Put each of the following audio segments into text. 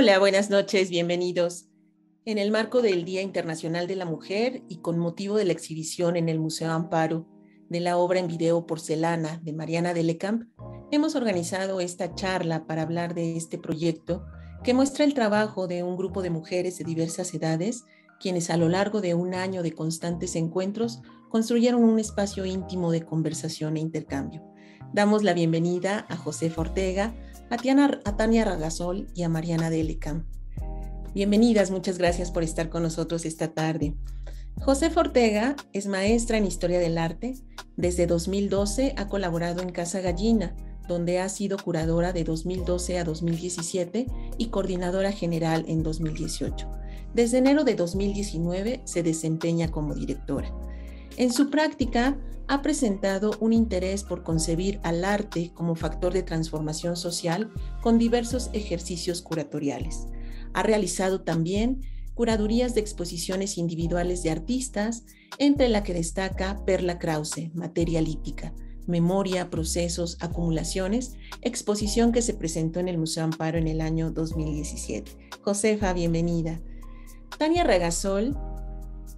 Hola, buenas noches, bienvenidos. En el marco del Día Internacional de la Mujer y con motivo de la exhibición en el Museo Amparo de la obra en video Porcelana de Mariana Delecamp, hemos organizado esta charla para hablar de este proyecto que muestra el trabajo de un grupo de mujeres de diversas edades, quienes a lo largo de un año de constantes encuentros construyeron un espacio íntimo de conversación e intercambio. Damos la bienvenida a José Ortega, a, Tania Ragazol y a Mariana Delecam. Bienvenidas, muchas gracias por estar con nosotros esta tarde. José Ortega es maestra en Historia del Arte. Desde 2012 ha colaborado en Casa Gallina, donde ha sido curadora de 2012 a 2017 y coordinadora general en 2018. Desde enero de 2019 se desempeña como directora. En su práctica, ha presentado un interés por concebir al arte como factor de transformación social con diversos ejercicios curatoriales. Ha realizado también curadurías de exposiciones individuales de artistas, entre la que destaca Perla Krause, Materia Lítica, Memoria, Procesos, Acumulaciones, exposición que se presentó en el Museo Amparo en el año 2017. Josefa, bienvenida. Tania Regasol.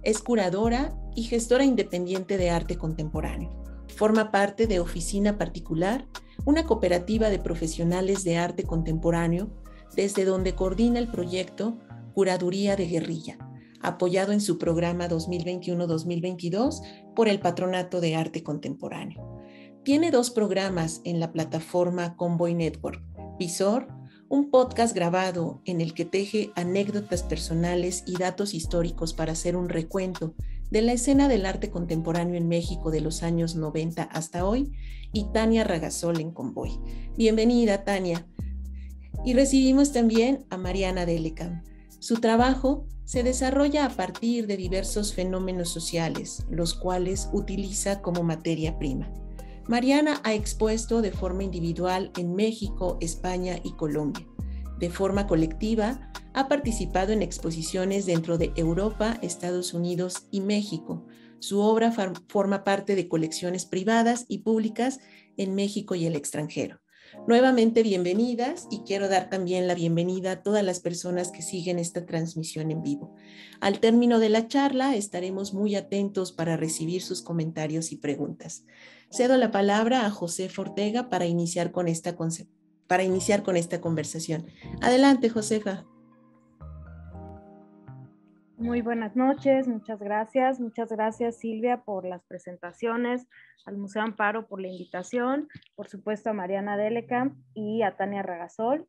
Es curadora y gestora independiente de arte contemporáneo. Forma parte de Oficina Particular, una cooperativa de profesionales de arte contemporáneo, desde donde coordina el proyecto Curaduría de Guerrilla, apoyado en su programa 2021-2022 por el Patronato de Arte Contemporáneo. Tiene dos programas en la plataforma Convoy Network, Visor un podcast grabado en el que teje anécdotas personales y datos históricos para hacer un recuento de la escena del arte contemporáneo en México de los años 90 hasta hoy, y Tania Ragazol en Convoy. Bienvenida, Tania. Y recibimos también a Mariana Delecam. Su trabajo se desarrolla a partir de diversos fenómenos sociales, los cuales utiliza como materia prima. Mariana ha expuesto de forma individual en México, España y Colombia. De forma colectiva, ha participado en exposiciones dentro de Europa, Estados Unidos y México. Su obra forma parte de colecciones privadas y públicas en México y el extranjero. Nuevamente bienvenidas y quiero dar también la bienvenida a todas las personas que siguen esta transmisión en vivo. Al término de la charla estaremos muy atentos para recibir sus comentarios y preguntas. Cedo la palabra a José Fortega para iniciar con esta, para iniciar con esta conversación. Adelante, Josefa. Muy buenas noches, muchas gracias. Muchas gracias Silvia por las presentaciones, al Museo Amparo por la invitación, por supuesto a Mariana Delecamp y a Tania Ragazol.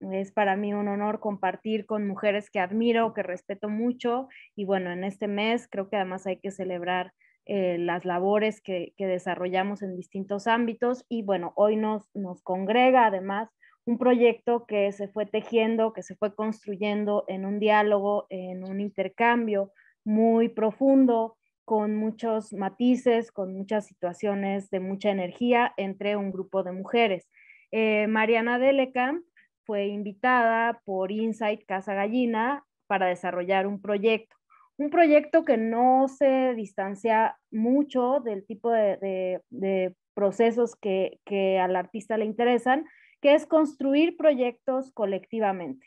Es para mí un honor compartir con mujeres que admiro, que respeto mucho y bueno, en este mes creo que además hay que celebrar eh, las labores que, desarrollamos en distintos ámbitos y bueno, hoy nos, congrega además un proyecto que se fue tejiendo, que se fue construyendo en un diálogo, en un intercambio muy profundo, con muchos matices, con muchas situaciones de mucha energía entre un grupo de mujeres. Eh, Mariana Delecamp fue invitada por Insight Casa Gallina para desarrollar un proyecto un proyecto que no se distancia mucho del tipo de, procesos que, al artista le interesan, que es construir proyectos colectivamente.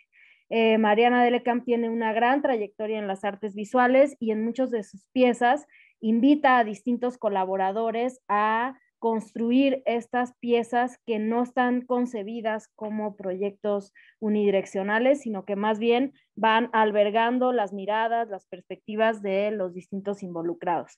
Eh, Mariana Delecamp tiene una gran trayectoria en las artes visuales y en muchas de sus piezas invita a distintos colaboradores a construir estas piezas que no están concebidas como proyectos unidireccionales, sino que más bien van albergando las miradas, las perspectivas de los distintos involucrados.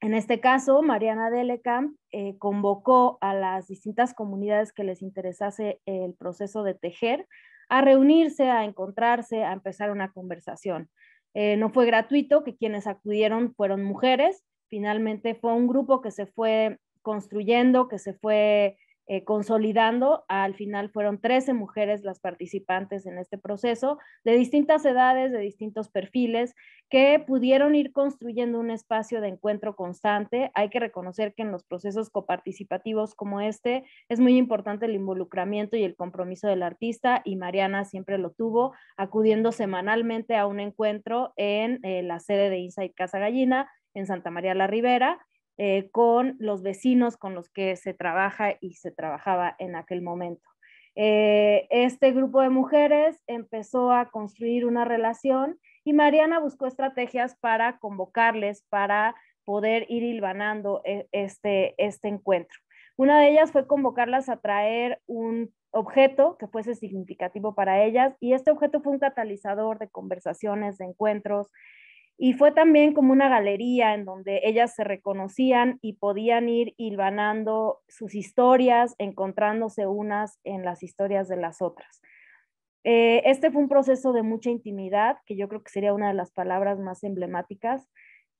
En este caso, Mariana Delecamp eh, convocó a las distintas comunidades que les interesase el proceso de tejer a reunirse, a encontrarse, a empezar una conversación. Eh, no fue gratuito que quienes acudieron fueron mujeres, finalmente fue un grupo que se fue construyendo, que se fue eh, consolidando. Al final fueron 13 mujeres las participantes en este proceso, de distintas edades, de distintos perfiles, que pudieron ir construyendo un espacio de encuentro constante. Hay que reconocer que en los procesos coparticipativos como este es muy importante el involucramiento y el compromiso del artista y Mariana siempre lo tuvo, acudiendo semanalmente a un encuentro en eh, la sede de Insight Casa Gallina en Santa María la Ribera eh, con los vecinos con los que se trabaja y se trabajaba en aquel momento. Eh, este grupo de mujeres empezó a construir una relación y Mariana buscó estrategias para convocarles, para poder ir hilvanando eh, este, este encuentro. Una de ellas fue convocarlas a traer un objeto que fuese significativo para ellas y este objeto fue un catalizador de conversaciones, de encuentros, y fue también como una galería en donde ellas se reconocían y podían ir hilvanando sus historias, encontrándose unas en las historias de las otras. Eh, este fue un proceso de mucha intimidad, que yo creo que sería una de las palabras más emblemáticas,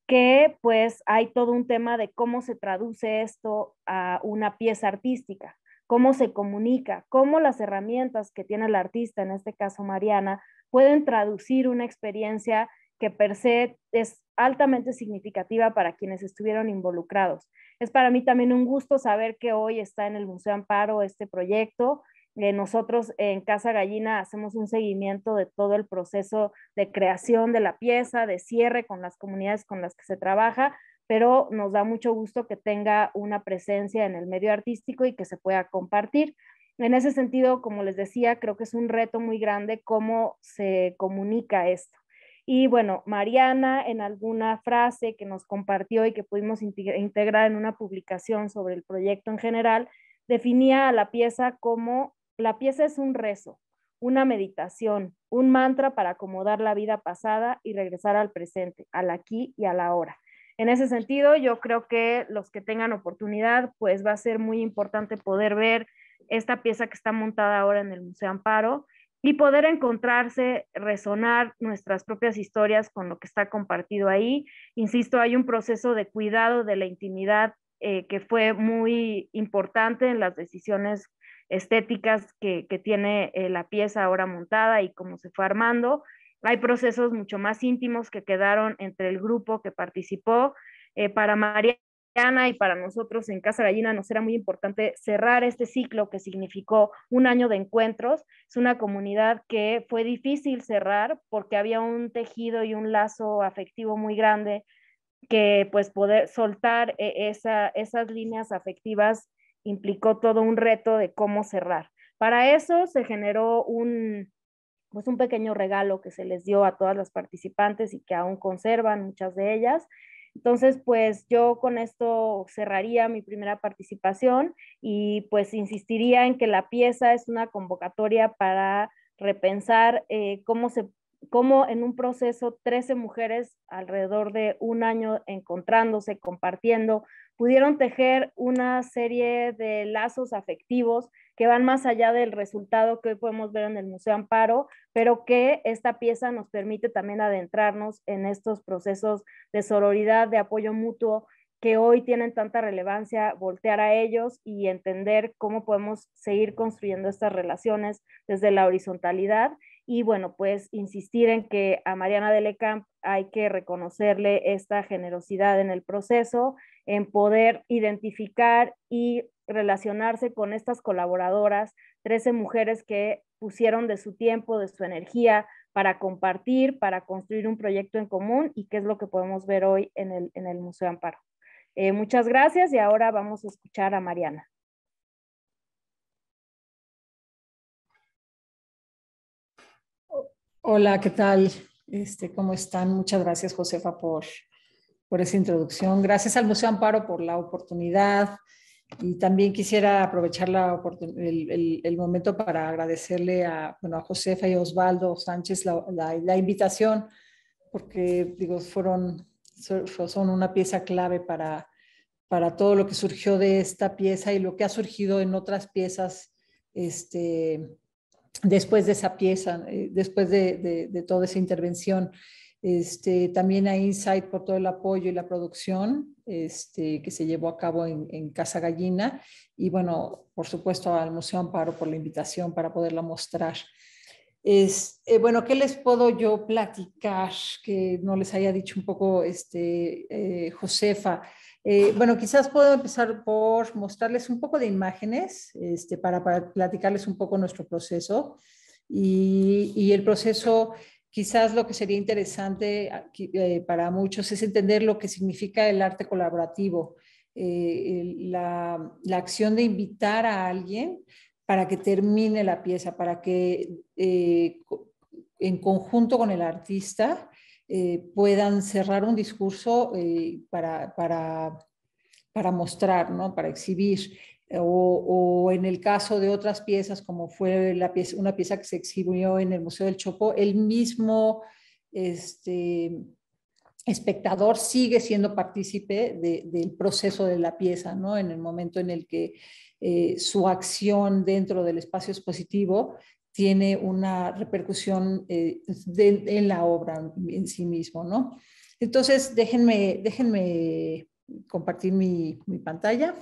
que pues hay todo un tema de cómo se traduce esto a una pieza artística, cómo se comunica, cómo las herramientas que tiene el artista, en este caso Mariana, pueden traducir una experiencia que per se es altamente significativa para quienes estuvieron involucrados. Es para mí también un gusto saber que hoy está en el Museo Amparo este proyecto. Eh, nosotros en Casa Gallina hacemos un seguimiento de todo el proceso de creación de la pieza, de cierre con las comunidades con las que se trabaja, pero nos da mucho gusto que tenga una presencia en el medio artístico y que se pueda compartir. En ese sentido, como les decía, creo que es un reto muy grande cómo se comunica esto. Y bueno, Mariana en alguna frase que nos compartió y que pudimos integrar en una publicación sobre el proyecto en general, definía a la pieza como la pieza es un rezo, una meditación, un mantra para acomodar la vida pasada y regresar al presente, al aquí y a la ahora. En ese sentido, yo creo que los que tengan oportunidad, pues va a ser muy importante poder ver esta pieza que está montada ahora en el Museo Amparo, y poder encontrarse, resonar nuestras propias historias con lo que está compartido ahí. Insisto, hay un proceso de cuidado de la intimidad eh, que fue muy importante en las decisiones estéticas que, tiene eh, la pieza ahora montada y cómo se fue armando. Hay procesos mucho más íntimos que quedaron entre el grupo que participó. Eh, para María y para nosotros en Casa Gallina nos era muy importante cerrar este ciclo que significó un año de encuentros. Es una comunidad que fue difícil cerrar porque había un tejido y un lazo afectivo muy grande que pues poder soltar e-, esas líneas afectivas implicó todo un reto de cómo cerrar. Para eso se generó un, pues un pequeño regalo que se les dio a todas las participantes y que aún conservan muchas de ellas, entonces, pues yo con esto cerraría mi primera participación y pues insistiría en que la pieza es una convocatoria para repensar eh, cómo se cómo en un proceso 13 mujeres alrededor de un año encontrándose, compartiendo, pudieron tejer una serie de lazos afectivos que van más allá del resultado que hoy podemos ver en el Museo Amparo, pero que esta pieza nos permite también adentrarnos en estos procesos de sororidad, de apoyo mutuo que hoy tienen tanta relevancia, voltear a ellos y entender cómo podemos seguir construyendo estas relaciones desde la horizontalidad. Y bueno, pues insistir en que a Mariana Delecamp hay que reconocerle esta generosidad en el proceso, en poder identificar y relacionarse con estas colaboradoras, 13 mujeres que pusieron de su tiempo, de su energía para compartir, para construir un proyecto en común y qué es lo que podemos ver hoy en el, Museo Amparo. Eh, muchas gracias y ahora vamos a escuchar a Mariana. Hola, ¿qué tal? Este, ¿Cómo están? Muchas gracias, Josefa, por, por esa introducción. Gracias al Museo Amparo por la oportunidad y también quisiera aprovechar la el, momento para agradecerle a, Josefa y Osvaldo Sánchez la, invitación, porque digo, fueron, son una pieza clave para, todo lo que surgió de esta pieza y lo que ha surgido en otras piezas este, después de esa pieza, eh, después de toda esa intervención. Este, también a Insight por todo el apoyo y la producción este, que se llevó a cabo en, Casa Gallina y bueno, por supuesto al Museo Amparo por la invitación para poderla mostrar. Es, eh, bueno, ¿qué les puedo yo platicar que no les haya dicho un poco este, eh, Josefa? Eh, bueno, quizás puedo empezar por mostrarles un poco de imágenes este, para, platicarles un poco nuestro proceso. Y, y, el proceso Quizás lo que sería interesante ah, eh, para muchos es entender lo que significa el arte colaborativo, eh, la, acción de invitar a alguien para que termine la pieza, para que eh, en conjunto con el artista puedan cerrar un discurso para, mostrar, para exhibir. Eh, o, en el caso de otras piezas, como fue la una pieza que se exhibió en el Museo del Chopo el mismo este, espectador sigue siendo partícipe del proceso de la pieza, ¿no? En el momento en el que eh, su acción dentro del espacio expositivo tiene una repercusión eh, en la obra en sí mismo, ¿no? Entonces, déjenme, déjenme compartir mi, mi pantalla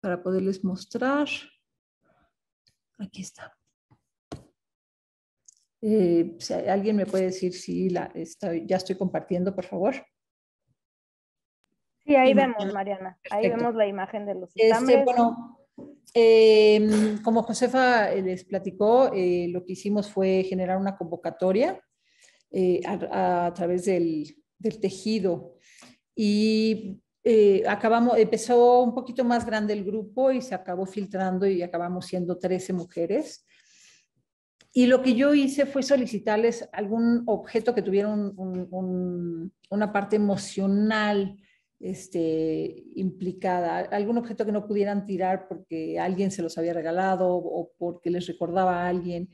para poderles mostrar. Aquí está. Eh, alguien me puede decir si la, ya estoy compartiendo, por favor. Sí, ahí vemos, Mariana. Ahí vemos la imagen de los este, bueno, em, como Josefa eh, les platicó, eh, lo que hicimos fue generar una convocatoria a, través del, del tejido y eh, acabamos, empezó un poquito más grande el grupo y se acabó filtrando y acabamos siendo 13 mujeres. Y lo que yo hice fue solicitarles algún objeto que tuviera una parte emocional este, implicada, algún objeto que no pudieran tirar porque alguien se los había regalado o porque les recordaba a alguien.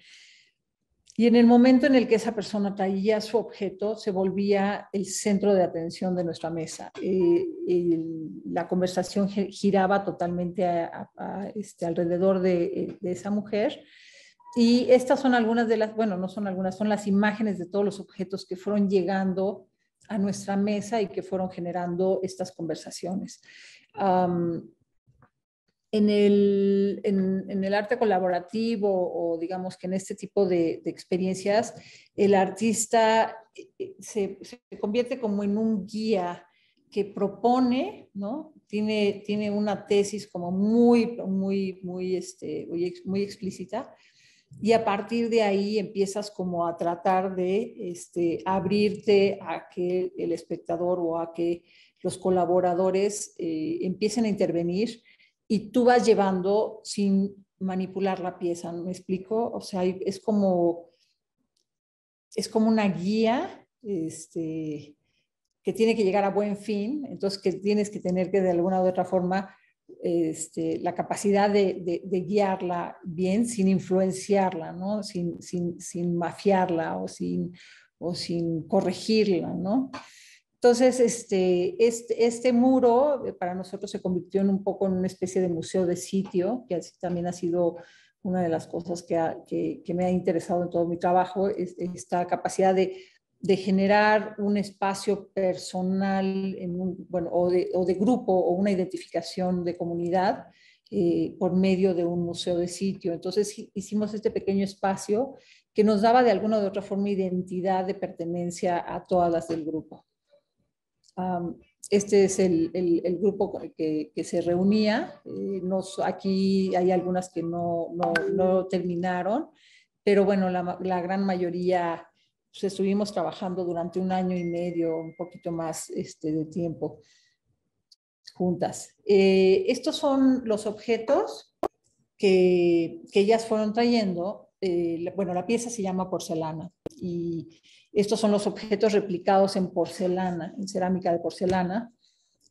Y en el momento en el que esa persona traía su objeto, se volvía el centro de atención de nuestra mesa. Eh, la conversación giraba totalmente a, este, alrededor eh, de, esa mujer. Y estas son algunas de las, bueno, no son algunas, son las imágenes de todos los objetos que fueron llegando a nuestra mesa y que fueron generando estas conversaciones en el, arte colaborativo o digamos que en este tipo de, experiencias, el artista eh, eh, se, convierte como en un guía que propone, Tiene, una tesis como muy, muy, muy, este, muy, explícita y a partir de ahí empiezas como a tratar de este, abrirte a que el espectador o a que los colaboradores eh, empiecen a intervenir y tú vas llevando sin manipular la pieza, ¿me explico? O sea, es como, es como una guía este, que tiene que llegar a buen fin, entonces que tienes que tener que de alguna u otra forma este, la capacidad de, guiarla bien sin influenciarla, ¿no? Sin, mafiarla o sin, o sin corregirla, ¿no? Entonces, este, este, este muro eh, para nosotros se convirtió en un poco en una especie de museo de sitio, que también ha sido una de las cosas que, me ha interesado en todo mi trabajo, es esta capacidad de, generar un espacio personal bueno, o, de, grupo o una identificación de comunidad eh, por medio de un museo de sitio. Entonces hicimos este pequeño espacio que nos daba de alguna u otra forma identidad de pertenencia a todas las del grupo este es el, grupo que, se reunía. Eh, aquí hay algunas que no, terminaron, pero bueno, la, gran mayoría pues, estuvimos trabajando durante un año y medio, un poquito más este, de tiempo juntas. Eh, estos son los objetos que, ellas fueron trayendo. Eh, bueno, la pieza se llama porcelana y estos son los objetos replicados en porcelana, en cerámica de porcelana.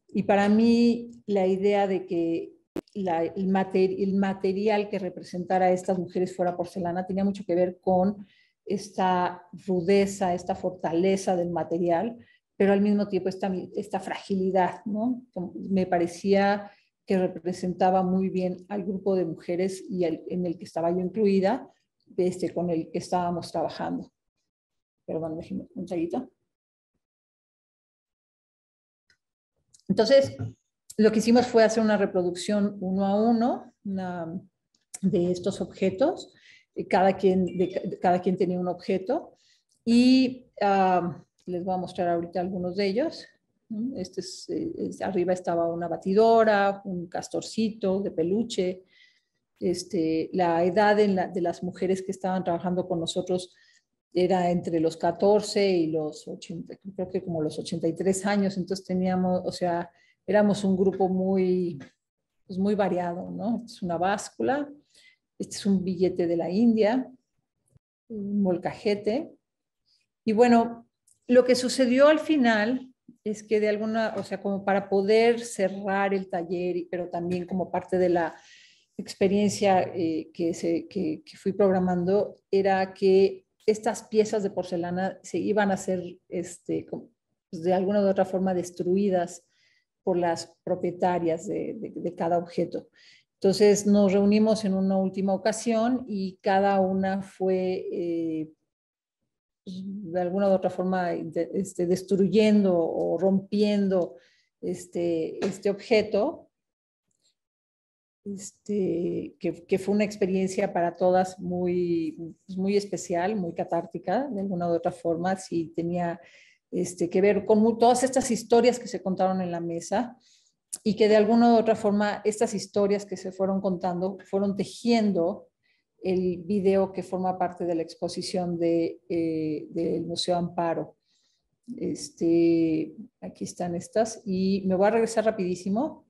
Y para mí la idea de que el, material que representara a estas mujeres fuera porcelana tenía mucho que ver con esta rudeza, esta fortaleza del material, pero al mismo tiempo esta, fragilidad, ¿no? Me parecía que representaba muy bien al grupo de mujeres y en el que estaba yo incluida, este, con el que estábamos trabajando. Perdón, un Entonces, lo que hicimos fue hacer una reproducción uno a uno de estos objetos. Eh, cada quien, cada quien tenía un objeto y ah, les voy a mostrar ahorita algunos de ellos. Este eh, arriba estaba una batidora, un castorcito de peluche. Este, la edad de las mujeres que estaban trabajando con nosotros era entre los 14 y los 80, creo que como los 83 años, entonces teníamos, o sea, éramos un grupo muy, pues muy variado, ¿no? es una báscula, este es un billete de la India, un molcajete. Y bueno, lo que sucedió al final es que de alguna, o sea, como para poder cerrar el taller, pero también como parte de la experiencia eh, que, se, que fui programando, era que estas piezas de porcelana se iban a ser este, pues, de alguna u otra forma destruidas por las propietarias de, cada objeto. Entonces nos reunimos en una última ocasión y cada una fue eh, pues, de alguna u otra forma este, destruyendo o rompiendo este, este objeto este, que, fue una experiencia para todas muy, pues, muy especial, muy catártica, de alguna u otra forma, si tenía este, que ver con todas estas historias que se contaron en la mesa y que de alguna u otra forma estas historias que se fueron contando fueron tejiendo el video que forma parte de la exposición eh, del Museo Amparo. Este, aquí están estas y me voy a regresar rapidísimo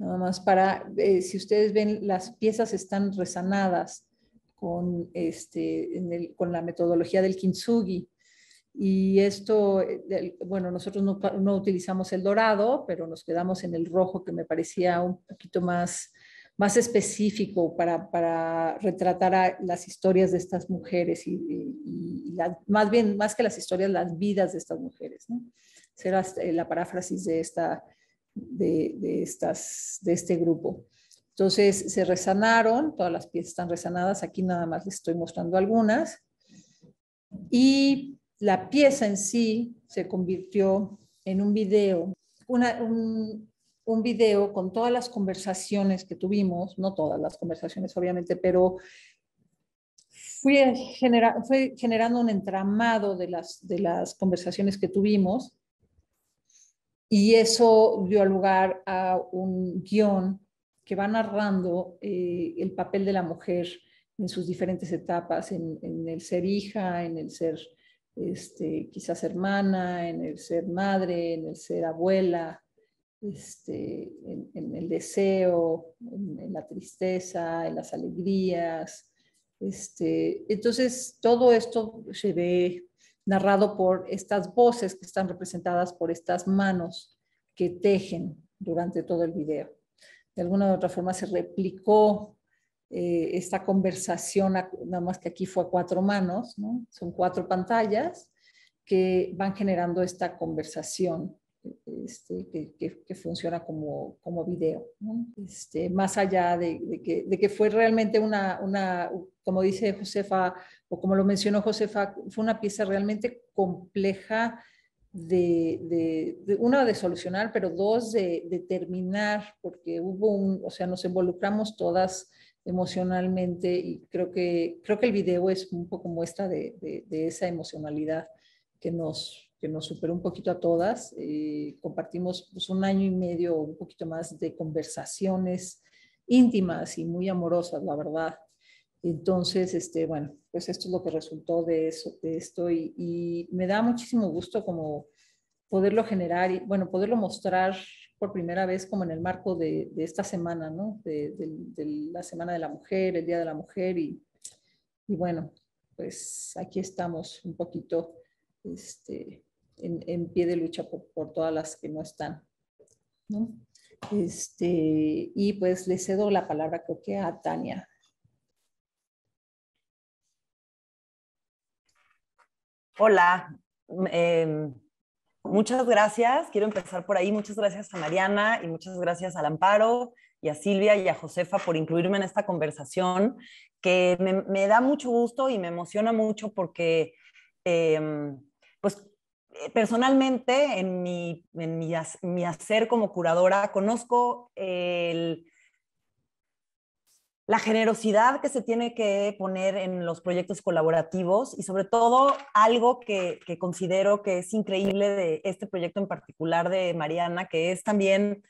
Nada más para, eh, si ustedes ven, las piezas están resanadas con, este, con la metodología del kintsugi. Y esto, eh, bueno, nosotros no, utilizamos el dorado, pero nos quedamos en el rojo que me parecía un poquito más, más específico para, retratar las historias de estas mujeres y, más bien, más que las historias, las vidas de estas mujeres. Será eh, la paráfrasis de esta, de, estas, de este grupo. Entonces se resanaron, todas las piezas están resanadas, aquí nada más les estoy mostrando algunas. Y la pieza en sí se convirtió en un video, un, un video con todas las conversaciones que tuvimos, no todas las conversaciones obviamente, pero fue generando un entramado de las conversaciones que tuvimos y eso dio lugar a un guión que va narrando eh, el papel de la mujer en sus diferentes etapas, en, el ser hija, en el ser este, quizás hermana, en el ser madre, en el ser abuela, este, en, el deseo, en, la tristeza, en las alegrías. Este, entonces, todo esto se ve narrado por estas voces que están representadas por estas manos que tejen durante todo el video. De alguna u otra forma se replicó eh, esta conversación, nada más que aquí fue a cuatro manos, son cuatro pantallas que van generando esta conversación este, que, funciona como, como video, este, más allá de, que, de, que, fue realmente una, una, como dice Josefa, o como lo mencionó Josefa, fue una pieza realmente compleja de, de, de uno, de solucionar, pero dos, de, terminar, porque hubo un, o sea, nos involucramos todas emocionalmente y creo que, creo que el video es un poco muestra de esa emocionalidad que nos que nos superó un poquito a todas. Eh, compartimos pues, un año y medio, un poquito más de conversaciones íntimas y muy amorosas, la verdad. Entonces, este, bueno, pues esto es lo que resultó de, eso, de esto y, me da muchísimo gusto como poderlo generar y, bueno, poderlo mostrar por primera vez como en el marco de, esta semana, ¿no? De, de, la Semana de la Mujer, el Día de la Mujer y, y bueno, pues aquí estamos un poquito este, en, pie de lucha por, todas las que no están. Este, y pues le cedo la palabra creo que a Tania. Hola, em, muchas gracias. Quiero empezar por ahí. Muchas gracias a Mariana y muchas gracias al Amparo y a Silvia y a Josefa por incluirme en esta conversación que me, da mucho gusto y me emociona mucho porque em, pues eh, personalmente, en, mi, en mi, hacer como curadora, conozco la generosidad que se tiene que poner en los proyectos colaborativos y sobre todo algo que, que considero que es increíble de este proyecto en particular de Mariana, que es también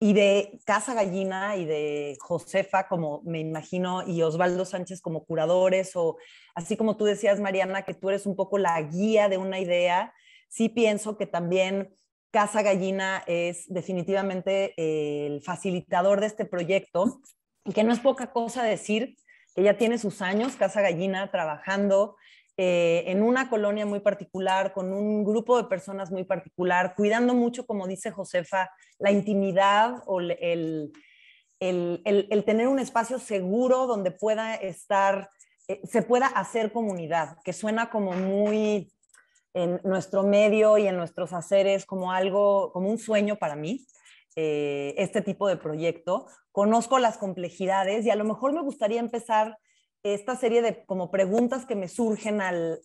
y de Casa Gallina y de Josefa, como me imagino, y Osvaldo Sánchez como curadores, o así como tú decías, Mariana, que tú eres un poco la guía de una idea sí pienso que también Casa Gallina es definitivamente eh, el facilitador de este proyecto y que no es poca cosa decir que ya tiene sus años Casa Gallina trabajando eh, en una colonia muy particular, con un grupo de personas muy particular, cuidando mucho, como dice Josefa, la intimidad o el, tener un espacio seguro donde pueda estar, eh, se pueda hacer comunidad, que suena como muy en nuestro medio y en nuestros haceres como algo, como un sueño para mí, eh, este tipo de proyecto. Conozco las complejidades y a lo mejor me gustaría empezar esta serie de como preguntas que me surgen al,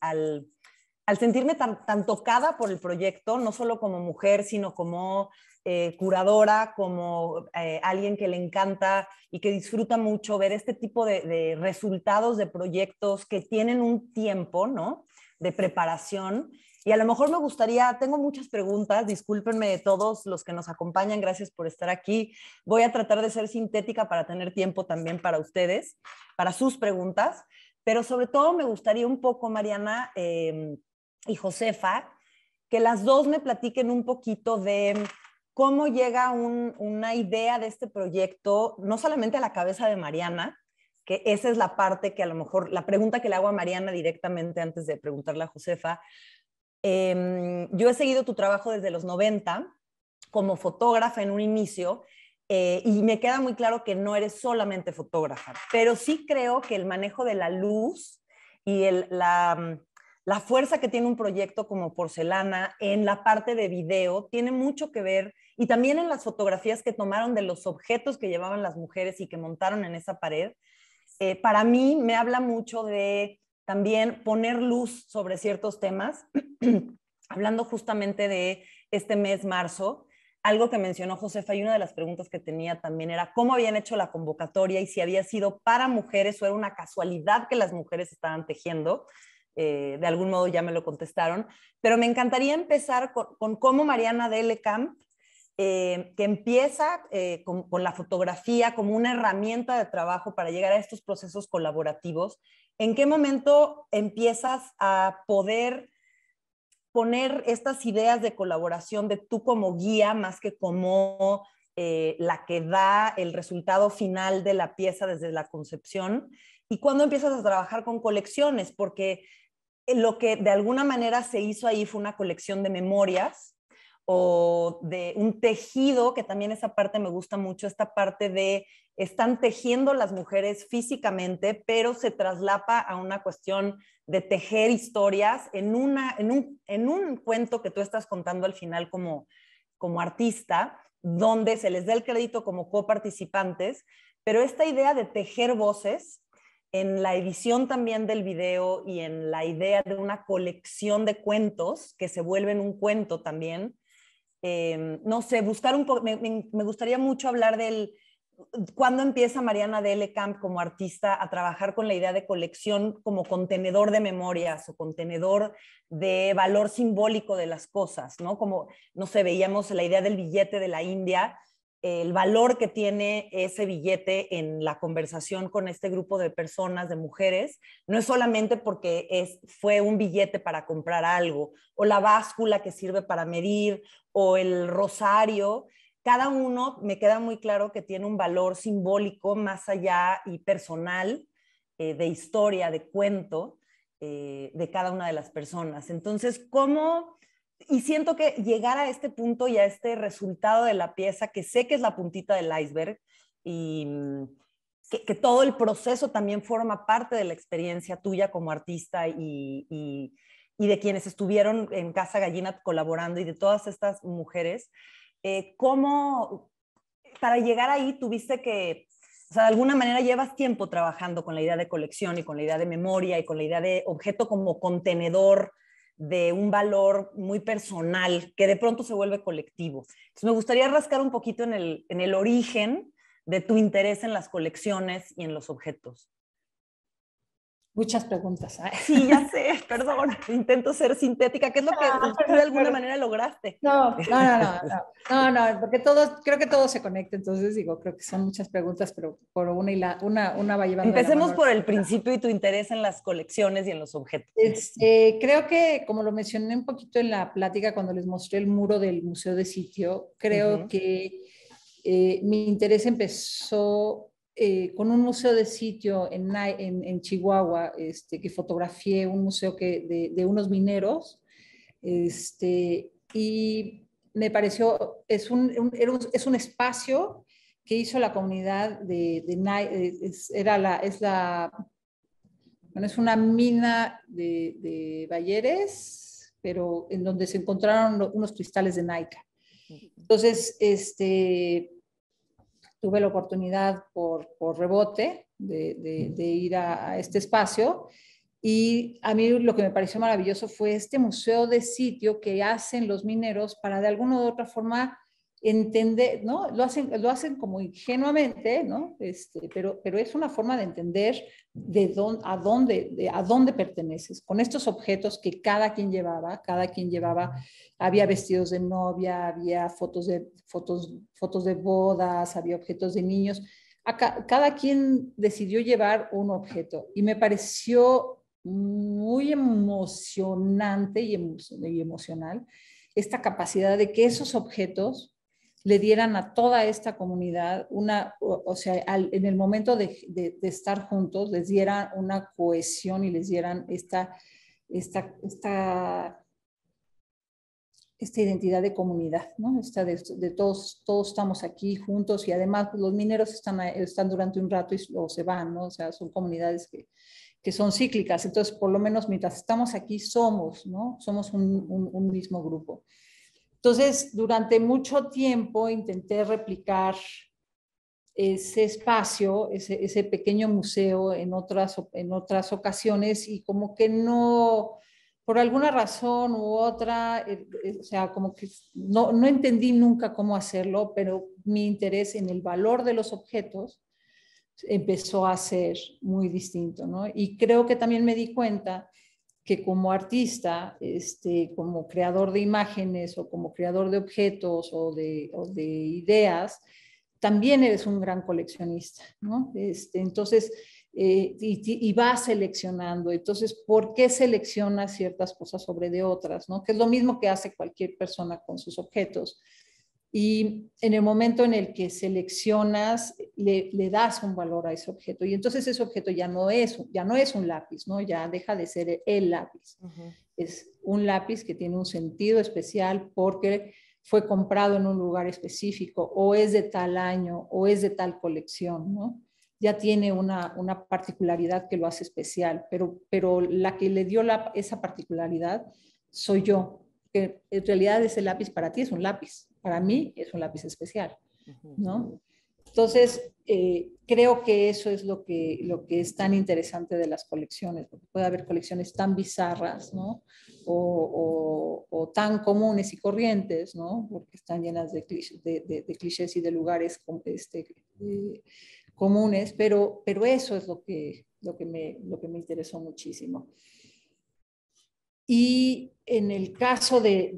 sentirme tan, tocada por el proyecto, no solo como mujer, sino como eh, curadora, como eh, alguien que le encanta y que disfruta mucho ver este tipo de resultados de proyectos que tienen un tiempo, ¿no? de preparación. Y a lo mejor me gustaría, tengo muchas preguntas, discúlpenme de todos los que nos acompañan, gracias por estar aquí. Voy a tratar de ser sintética para tener tiempo también para ustedes, para sus preguntas, pero sobre todo me gustaría un poco, Mariana em, y Josefa, que las dos me platiquen un poquito de cómo llega una idea de este proyecto, no solamente a la cabeza de Mariana, que esa es la parte que a lo mejor, la pregunta que le hago a Mariana directamente antes de preguntarle a Josefa. Em, yo he seguido tu trabajo desde los 90 como fotógrafa en un inicio eh, y me queda muy claro que no eres solamente fotógrafa, pero sí creo que el manejo de la luz y la, mm, la fuerza que tiene un proyecto como Porcelana en la parte de video tiene mucho que ver y también en las fotografías que tomaron de los objetos que llevaban las mujeres y que montaron en esa pared, eh, para mí me habla mucho de también poner luz sobre ciertos temas, hablando justamente de este mes, marzo. Algo que mencionó Josefa y una de las preguntas que tenía también era cómo habían hecho la convocatoria y si había sido para mujeres o era una casualidad que las mujeres estaban tejiendo. Eh, de algún modo ya me lo contestaron, pero me encantaría empezar con, cómo Mariana Delecamp eh, que empieza eh, con, la fotografía como una herramienta de trabajo para llegar a estos procesos colaborativos, ¿en qué momento empiezas a poder poner estas ideas de colaboración de tú como guía más que como eh, la que da el resultado final de la pieza desde la concepción? ¿Y cuándo empiezas a trabajar con colecciones? Porque lo que de alguna manera se hizo ahí fue una colección de memorias o de un tejido, que también esa parte me gusta mucho, esta parte de están tejiendo las mujeres físicamente, pero se traslapa a una cuestión de tejer historias en, una, en, un, en un cuento que tú estás contando al final como, como artista, donde se les da el crédito como coparticipantes, pero esta idea de tejer voces en la edición también del video y en la idea de una colección de cuentos que se vuelven un cuento también, Em, no sé, buscar un poco, me, gustaría mucho hablar del, ¿Cuándo empieza Mariana de Camp como artista a trabajar con la idea de colección como contenedor de memorias o contenedor de valor simbólico de las cosas? ¿no? Como, no sé, veíamos la idea del billete de la India el valor que tiene ese billete en la conversación con este grupo de personas, de mujeres, no es solamente porque es, fue un billete para comprar algo, o la báscula que sirve para medir, o el rosario. Cada uno me queda muy claro que tiene un valor simbólico más allá y personal, eh, de historia, de cuento, eh, de cada una de las personas. Entonces, ¿cómo y siento que llegar a este punto y a este resultado de la pieza, que sé que es la puntita del iceberg y mm, que, todo el proceso también forma parte de la experiencia tuya como artista y, de quienes estuvieron en Casa Gallina colaborando y de todas estas mujeres, eh, ¿cómo para llegar ahí tuviste que... O sea, de alguna manera llevas tiempo trabajando con la idea de colección y con la idea de memoria y con la idea de objeto como contenedor de un valor muy personal que de pronto se vuelve colectivo. me gustaría rascar un poquito en el, en el origen de tu interés en las colecciones y en los objetos. Muchas preguntas. ¿ah? Sí, ya sé, perdón, intento ser sintética, ¿Qué es lo que ah, tú de alguna manera lograste. No, no, no, no, no, no, porque creo que todo se conecta, entonces digo, creo que son muchas preguntas, pero por una y la, una, una va llevando. Empecemos por el principio y tu interés en las colecciones y en los objetos. Este, creo que, como lo mencioné un poquito en la plática cuando les mostré el muro del Museo de Sitio, creo que eh, mi interés empezó eh, con un museo de sitio en, en, Chihuahua, este, que fotografié un museo que, de, unos mineros, este, y me pareció, es un, es un espacio que hizo la comunidad de, de eh, es, era la, es la, es una mina de, de Balleres, pero en donde se encontraron unos cristales de Naica. Entonces, este, tuve la oportunidad por, rebote de, ir a, este espacio y a mí lo que me pareció maravilloso fue este museo de sitio que hacen los mineros para de alguna u otra forma entender, ¿no? Lo hacen, lo hacen como ingenuamente, ¿no? Este, pero, pero es una forma de entender de dónde, a, dónde, a dónde perteneces, con estos objetos que cada quien llevaba, cada quien llevaba, había vestidos de novia, había fotos de, fotos, fotos de bodas, había objetos de niños, cada quien decidió llevar un objeto y me pareció muy emocionante y emocional esta capacidad de que esos objetos le dieran a toda esta comunidad una, o, sea, en el momento de, estar juntos, les dieran una cohesión y les dieran esta, esta, identidad de comunidad, ¿no? Esta de, todos, todos estamos aquí juntos y además pues, los mineros están, están durante un rato y luego se van, ¿no? O sea, son comunidades que, son cíclicas, entonces por lo menos mientras estamos aquí somos, ¿no? Somos un mismo grupo. Entonces, durante mucho tiempo intenté replicar ese espacio, ese, pequeño museo en otras, en otras ocasiones y como que no, por alguna razón u otra, eh, eh, o sea, como que no, no entendí nunca cómo hacerlo, pero mi interés en el valor de los objetos empezó a ser muy distinto, ¿no? Y creo que también me di cuenta que como artista, este, como creador de imágenes o como creador de objetos o de, ideas, también eres un gran coleccionista, este, entonces, eh, y, va vas seleccionando. Entonces, ¿por qué selecciona ciertas cosas sobre de otras? ¿no? Que es lo mismo que hace cualquier persona con sus objetos y en el momento en el que seleccionas, le, das un valor a ese objeto y entonces ese objeto ya no es, ya no es un lápiz, ¿no? ya deja de ser el lápiz. Es un lápiz que tiene un sentido especial porque fue comprado en un lugar específico o es de tal año o es de tal colección, ¿no? ya tiene una, una particularidad que lo hace especial, pero, pero la que le dio la, esa particularidad soy yo, que en realidad ese lápiz para ti es un lápiz, para mí es un lápiz especial, ¿no? Entonces, eh, creo que eso es lo que, lo que es tan interesante de las colecciones, porque puede haber colecciones tan bizarras, ¿no? O, tan comunes y corrientes, ¿no? Porque están llenas de, clichés, clichés y de lugares este, eh, comunes, pero, pero eso es lo que, lo, que me, lo que me interesó muchísimo. Y en el caso de,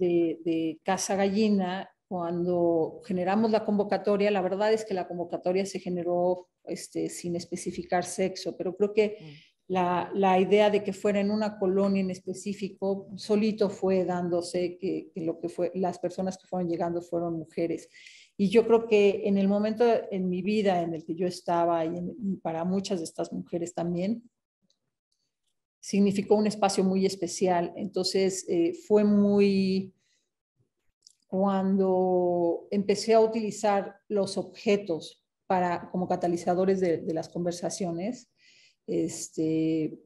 de Casa Gallina, cuando generamos la convocatoria, la verdad es que la convocatoria se generó este, sin especificar sexo, pero creo que mm. la, idea de que fuera en una colonia en específico, solito fue dándose que, lo que fue, las personas que fueron llegando fueron mujeres. Y yo creo que en el momento en mi vida en el que yo estaba y, para muchas de estas mujeres también, significó un espacio muy especial. Entonces eh, fue muy cuando empecé a utilizar los objetos para, como catalizadores de, las conversaciones, este,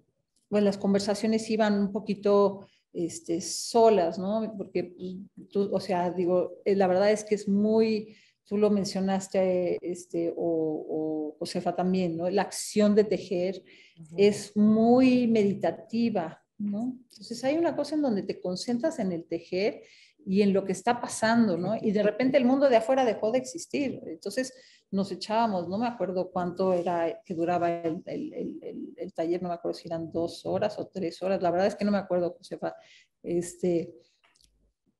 las conversaciones iban un poquito este, solas, ¿no? Porque pues, tú, o sea, digo, eh, la verdad es que es muy, tú lo mencionaste, este, o, Josefa también, ¿no? La acción de tejer es muy meditativa, ¿no? Entonces hay una cosa en donde te concentras en el tejer y en lo que está pasando, ¿no? Y de repente el mundo de afuera dejó de existir. Entonces nos echábamos, no me acuerdo cuánto era que duraba el, el, el, taller, no me acuerdo si eran dos horas o tres horas, la verdad es que no me acuerdo, Josefa. Este,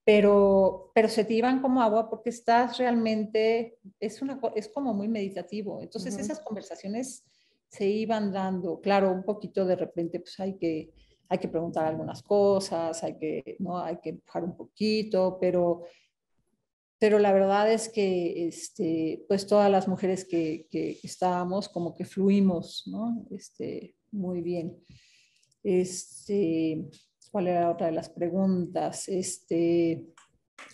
pero, pero se te iban como agua porque estás realmente, es, una, es como muy meditativo. Entonces esas conversaciones se iban dando, claro, un poquito de repente, pues hay que hay que preguntar algunas cosas, hay que, ¿no? hay que empujar un poquito, pero, pero la verdad es que este, pues todas las mujeres que, que estábamos como que fluimos ¿no? Este, muy bien. Este, ¿Cuál era otra de las preguntas? Este,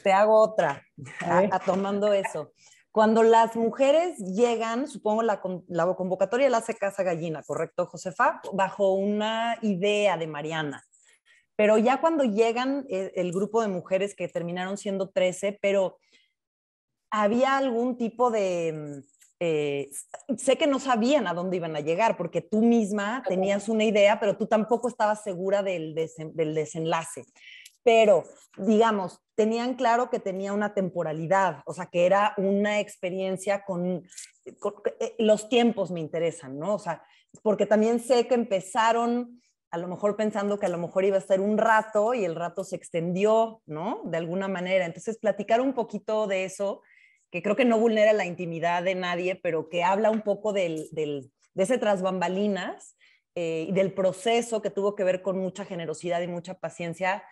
Te hago otra, a, tomando eso. Cuando las mujeres llegan, supongo la, la convocatoria la hace Casa Gallina, ¿correcto, Josefa? Bajo una idea de Mariana. Pero ya cuando llegan eh, el, grupo de mujeres que terminaron siendo 13, pero había algún tipo de... Mm, eh, sé que no sabían a dónde iban a llegar porque tú misma tenías una idea, pero tú tampoco estabas segura del, del desenlace pero digamos, tenían claro que tenía una temporalidad, o sea, que era una experiencia con, eh, los tiempos me interesan, ¿no? O sea, porque también sé que empezaron a lo mejor pensando que a lo mejor iba a estar un rato y el rato se extendió, ¿no? De alguna manera. Entonces, platicar un poquito de eso, que creo que no vulnera la intimidad de nadie, pero que habla un poco del, del de ese trasbambalinas, eh, y del proceso que tuvo que ver con mucha generosidad y mucha paciencia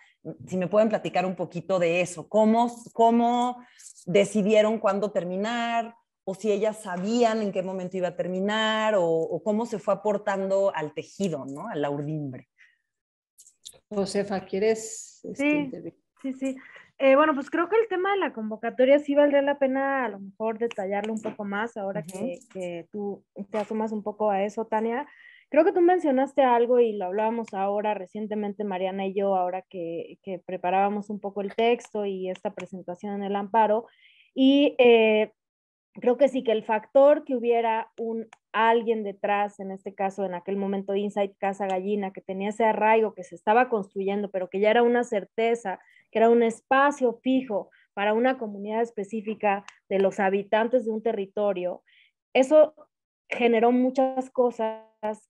si me pueden platicar un poquito de eso, cómo, cómo decidieron cuándo terminar, o si ellas sabían en qué momento iba a terminar, o, cómo se fue aportando al tejido, ¿no? A la urdimbre. Josefa, ¿quieres? Sí, este, sí, sí. Eh, bueno, pues creo que el tema de la convocatoria sí valdría la pena a lo mejor detallarlo un poco más ahora que, tú te asumas un poco a eso, Tania. Creo que tú mencionaste algo y lo hablábamos ahora recientemente, Mariana y yo, ahora que, que preparábamos un poco el texto y esta presentación en el amparo. Y eh, creo que sí, que el factor que hubiera un alguien detrás, en este caso, en aquel momento Inside Casa Gallina, que tenía ese arraigo que se estaba construyendo, pero que ya era una certeza, que era un espacio fijo para una comunidad específica de los habitantes de un territorio, eso generó muchas cosas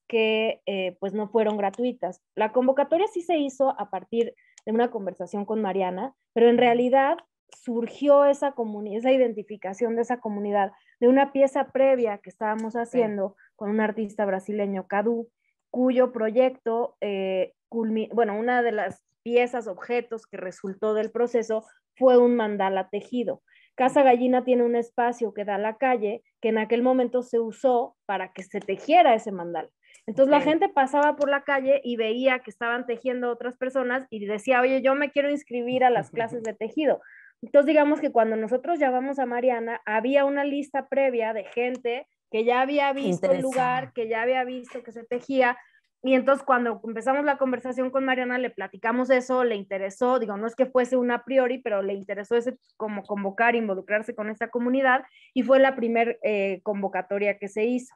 que eh, pues no fueron gratuitas. La convocatoria sí se hizo a partir de una conversación con Mariana, pero en realidad surgió esa, esa identificación de esa comunidad de una pieza previa que estábamos haciendo con un artista brasileño, Cadu, cuyo proyecto, eh, bueno, una de las piezas, objetos que resultó del proceso fue un mandala tejido. Casa Gallina tiene un espacio que da a la calle que en aquel momento se usó para que se tejiera ese mandal. Entonces la gente pasaba por la calle y veía que estaban tejiendo otras personas y decía, oye, yo me quiero inscribir a las clases de tejido. Entonces digamos que cuando nosotros llamamos a Mariana, había una lista previa de gente que ya había visto el lugar, que ya había visto que se tejía, y entonces cuando empezamos la conversación con Mariana, le platicamos eso, le interesó, digo, no es que fuese una a priori, pero le interesó ese como convocar, involucrarse con esta comunidad y fue la primera eh, convocatoria que se hizo.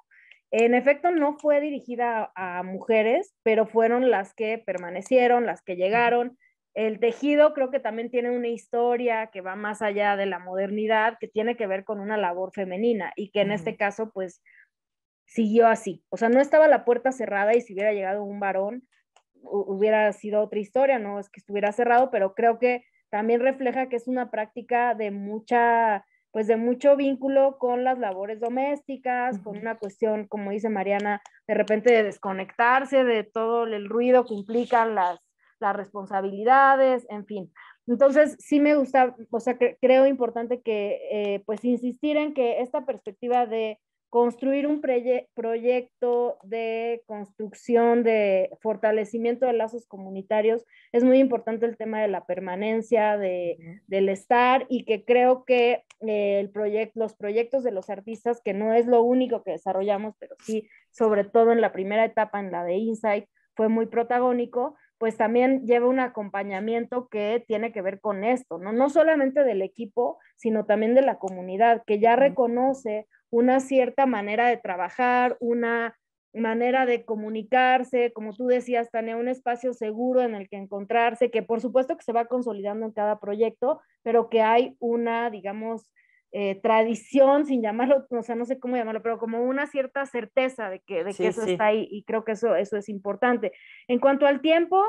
En efecto, no fue dirigida a, mujeres, pero fueron las que permanecieron, las que llegaron. El tejido creo que también tiene una historia que va más allá de la modernidad, que tiene que ver con una labor femenina y que en este caso, pues siguió así. O sea, no estaba la puerta cerrada y si hubiera llegado un varón, hubiera sido otra historia, no es que estuviera cerrado, pero creo que también refleja que es una práctica de mucha, pues de mucho vínculo con las labores domésticas, con una cuestión, como dice Mariana, de repente de desconectarse de todo el ruido que implican las, las responsabilidades, en fin. Entonces, sí me gusta, o sea, creo importante que, eh, pues, insistir en que esta perspectiva de construir un proyecto de construcción, de fortalecimiento de lazos comunitarios. Es muy importante el tema de la permanencia, de, del estar y que creo que eh, el los proyectos de los artistas, que no es lo único que desarrollamos, pero sí, sobre todo en la primera etapa, en la de Insight, fue muy protagónico, pues también lleva un acompañamiento que tiene que ver con esto, No solamente del equipo, sino también de la comunidad, que ya reconoce una cierta manera de trabajar, una manera de comunicarse, como tú decías, Tania, un espacio seguro en el que encontrarse, que por supuesto que se va consolidando en cada proyecto, pero que hay una, digamos, eh, tradición, sin llamarlo, o sea, no sé cómo llamarlo, pero como una cierta certeza de que, eso está ahí y creo que eso, eso es importante. En cuanto al tiempo,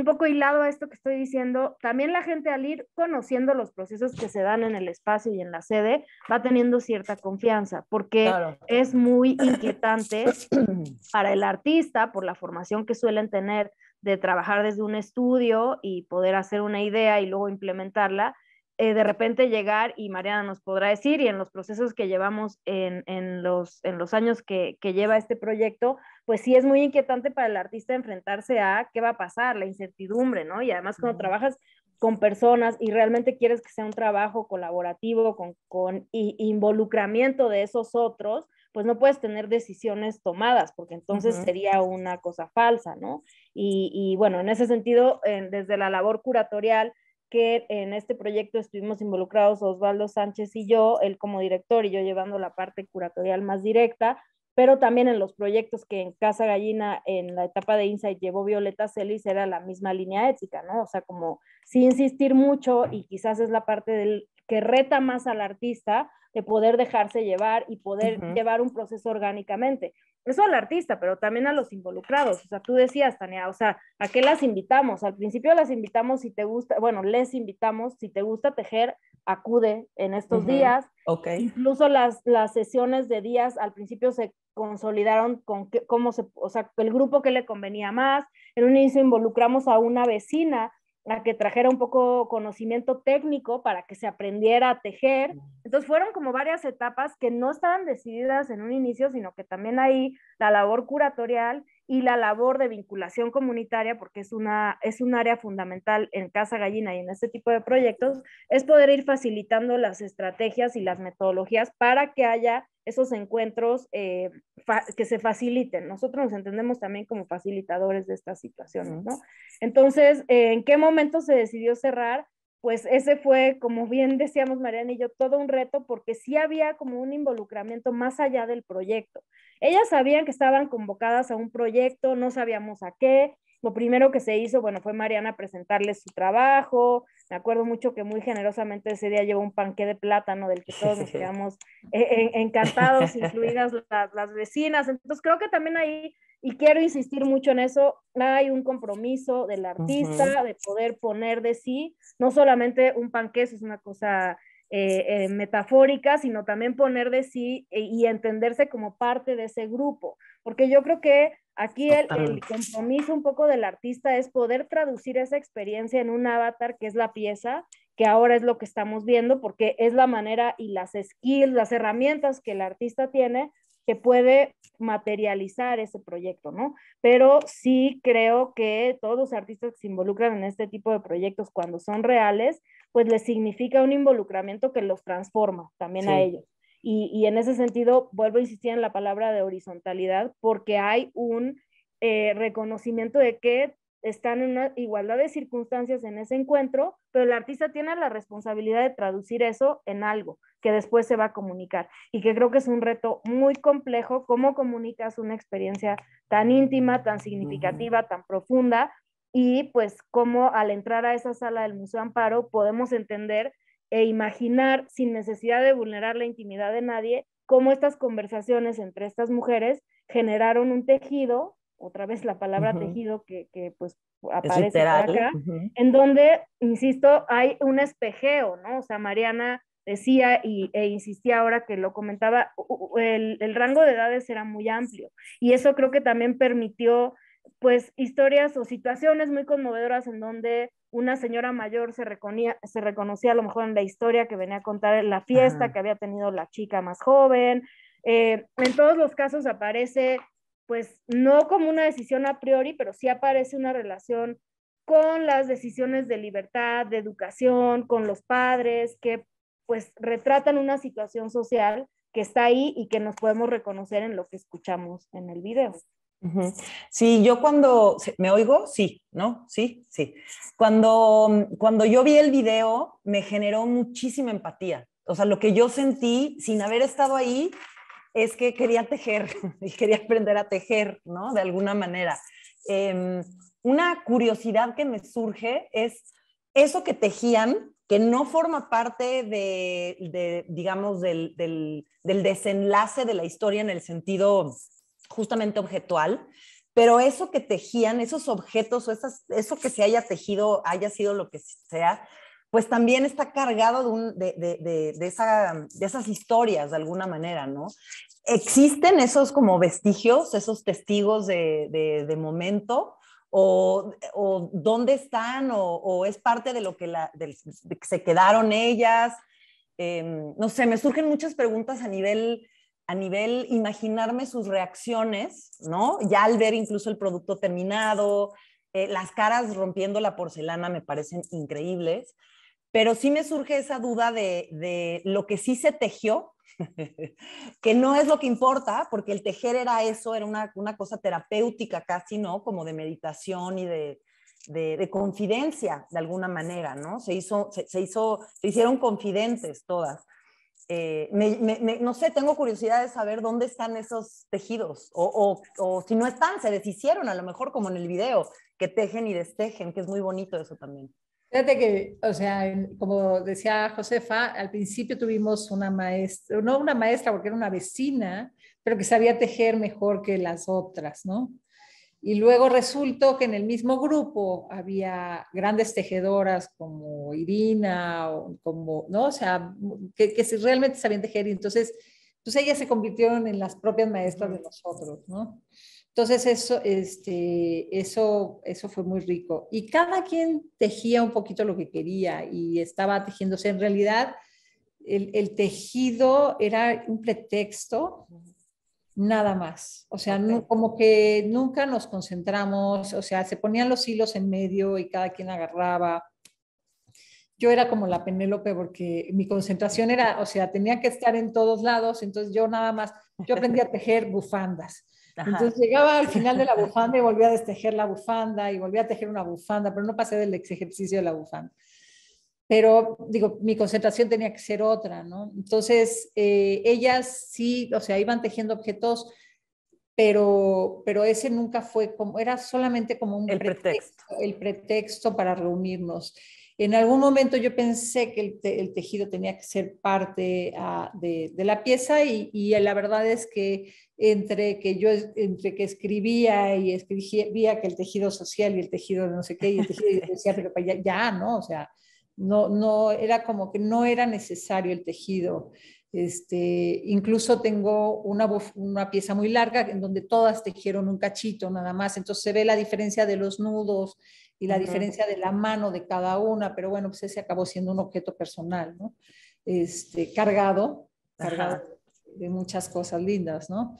un poco hilado a esto que estoy diciendo, también la gente al ir conociendo los procesos que se dan en el espacio y en la sede, va teniendo cierta confianza, porque es muy inquietante para el artista por la formación que suelen tener de trabajar desde un estudio y poder hacer una idea y luego implementarla, eh, de repente llegar, y Mariana nos podrá decir, y en los procesos que llevamos en, los, en los años que, lleva este proyecto, pues sí es muy inquietante para el artista enfrentarse a qué va a pasar, la incertidumbre, ¿no? Y además cuando trabajas con personas y realmente quieres que sea un trabajo colaborativo, con, involucramiento de esos otros, pues no puedes tener decisiones tomadas, porque entonces sería una cosa falsa, ¿no? Y, bueno, en ese sentido, desde la labor curatorial, que en este proyecto estuvimos involucrados Osvaldo Sánchez y yo, él como director y yo llevando la parte curatorial más directa, pero también en los proyectos que en Casa Gallina, en la etapa de Insight, llevó Violeta Celis, era la misma línea ética, ¿no? O sea, como sin insistir mucho y quizás es la parte del, que reta más al artista, de poder dejarse llevar y poder llevar un proceso orgánicamente. Eso al artista, pero también a los involucrados. O sea, tú decías, Tania, o sea, ¿a qué las invitamos? Al principio las invitamos si te gusta, bueno, les invitamos, si te gusta tejer, acude en estos días. ok Incluso las, las sesiones de días al principio se consolidaron con cómo se, o el grupo que le convenía más. En un inicio involucramos a una vecina a que trajera un poco conocimiento técnico para que se aprendiera a tejer. Entonces fueron como varias etapas que no estaban decididas en un inicio, sino que también ahí la labor curatorial y la labor de vinculación comunitaria, porque es, una, es un área fundamental en Casa Gallina y en este tipo de proyectos, es poder ir facilitando las estrategias y las metodologías para que haya esos encuentros eh, que se faciliten. Nosotros nos entendemos también como facilitadores de estas situaciones, ¿no? Entonces, eh, ¿en qué momento se decidió cerrar? pues ese fue, como bien decíamos Mariana y yo, todo un reto porque sí había como un involucramiento más allá del proyecto. Ellas sabían que estaban convocadas a un proyecto, no sabíamos a qué, lo primero que se hizo, bueno, fue Mariana presentarles su trabajo. Me acuerdo mucho que muy generosamente ese día llevó un panqué de plátano del que todos nos quedamos eh, encantados, incluidas las, vecinas. Entonces creo que también ahí, y quiero insistir mucho en eso, hay un compromiso del artista de poder poner de sí, no solamente un panqué, eso es una cosa eh, eh, metafórica, sino también poner de sí eh, y entenderse como parte de ese grupo. Porque yo creo que aquí el, el, compromiso un poco del artista es poder traducir esa experiencia en un avatar que es la pieza, que ahora es lo que estamos viendo, porque es la manera y las skills, las herramientas que el artista tiene que puede materializar ese proyecto, ¿no? Pero sí creo que todos los artistas que se involucran en este tipo de proyectos cuando son reales, pues les significa un involucramiento que los transforma también a ellos. Y, en ese sentido, vuelvo a insistir en la palabra de horizontalidad, porque hay un eh, reconocimiento de que están en una igualdad de circunstancias en ese encuentro, pero el artista tiene la responsabilidad de traducir eso en algo que después se va a comunicar y que creo que es un reto muy complejo, cómo comunicas una experiencia tan íntima, tan significativa, tan profunda, y pues cómo al entrar a esa sala del Museo Amparo podemos entender e imaginar sin necesidad de vulnerar la intimidad de nadie cómo estas conversaciones entre estas mujeres generaron un tejido, otra vez la palabra tejido que, pues aparece acá, en donde, insisto, hay un espejeo, ¿no? O sea, Mariana decía y, e insistía ahora que lo comentaba, el, el, rango de edades era muy amplio y eso creo que también permitió pues historias o situaciones muy conmovedoras en donde una señora mayor se, reconocía a lo mejor en la historia que venía a contar en la fiesta que había tenido la chica más joven. Eh, en todos los casos aparece, pues no como una decisión a priori, pero sí aparece una relación con las decisiones de libertad, de educación, con los padres, que pues retratan una situación social que está ahí y que nos podemos reconocer en lo que escuchamos en el video. Sí, yo cuando, ¿me oigo? Sí, ¿no? Sí, sí. Cuando, mm, cuando yo vi el video, me generó muchísima empatía. O sea, lo que yo sentí sin haber estado ahí es que quería tejer y quería aprender a tejer, ¿no? De alguna manera. Em, una curiosidad que me surge es eso que tejían, que no forma parte de, digamos, del, del desenlace de la historia en el sentido justamente objetual, pero eso que tejían, esos objetos o esas, eso que se haya tejido, haya sido lo que sea, pues también está cargado de, de, de, esas historias de alguna manera, ¿no? ¿Existen esos como vestigios, esos testigos de, momento? O, dónde están? O, es parte de lo que, se quedaron ellas? Em, no sé, me surgen muchas preguntas a nivel a nivel imaginarme sus reacciones, ¿no? Ya al ver incluso el producto terminado, eh, las caras rompiendo la porcelana me parecen increíbles, pero sí me surge esa duda de, lo que sí se tejió, que no es lo que importa, porque el tejer era eso, era una, cosa terapéutica casi, ¿no? Como de meditación y de, confidencia, de alguna manera, ¿no? Se, hizo, se, hizo, se hicieron confidentes todas. Eh, no sé, tengo curiosidad de saber dónde están esos tejidos o, o, si no están, se deshicieron a lo mejor como en el video, que tejen y destejen, que es muy bonito eso también. Fíjate que, o sea, como decía Josefa, al principio tuvimos una maestra, no una maestra porque era una vecina, pero que sabía tejer mejor que las otras, ¿no? Y luego resultó que en el mismo grupo había grandes tejedoras como Irina, o como, ¿no? sea, que, que realmente sabían tejer. Y entonces, pues ellas se convirtieron en las propias maestras de nosotros, ¿no? Entonces, eso, este, eso, eso fue muy rico. Y cada quien tejía un poquito lo que quería y estaba tejiéndose. En realidad, el tejido era un pretexto nada más. O sea, como que nunca nos concentramos, o sea, se ponían los hilos en medio y cada quien agarraba. Yo era como la Penélope porque mi concentración era, o sea, tenía que estar en todos lados, entonces yo nada más, yo aprendí a tejer bufandas. Entonces llegaba al final de la bufanda y volvía a destejer la bufanda y volvía a tejer una bufanda, pero no pasé del ex ejercicio de la bufanda pero digo, mi concentración tenía que ser otra, ¿no? Entonces, eh, ellas sí, o sea, iban tejiendo objetos, pero, pero ese nunca fue como, era solamente como un el pretexto, el pretexto para reunirnos. En algún momento yo pensé que el, tejido tenía que ser parte ah, de, la pieza y, la verdad es que entre que yo entre que escribía y escribía que el tejido social y el tejido de no sé qué y el tejido pero pues ya, ¿no? O sea, no, era como que no era necesario el tejido. Este, incluso tengo una, una pieza muy larga en donde todas tejieron un cachito nada más, entonces se ve la diferencia de los nudos y la diferencia de la mano de cada una, pero bueno, pues ese acabó siendo un objeto personal, ¿no? Este, cargado, cargado de muchas cosas lindas, ¿no?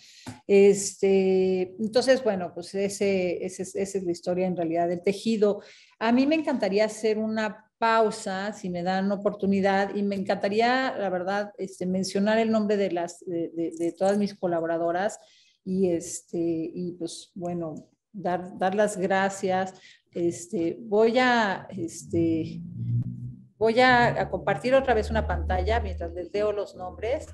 Este, entonces, bueno, pues ese, esa es la historia en realidad del tejido. A mí me encantaría hacer una pausa, si me dan oportunidad, y me encantaría, la verdad, este, mencionar el nombre de, las, de, todas mis colaboradoras y, este, pues bueno, dar, dar las gracias. Este, voy a, este, voy a, compartir otra vez una pantalla mientras les leo los nombres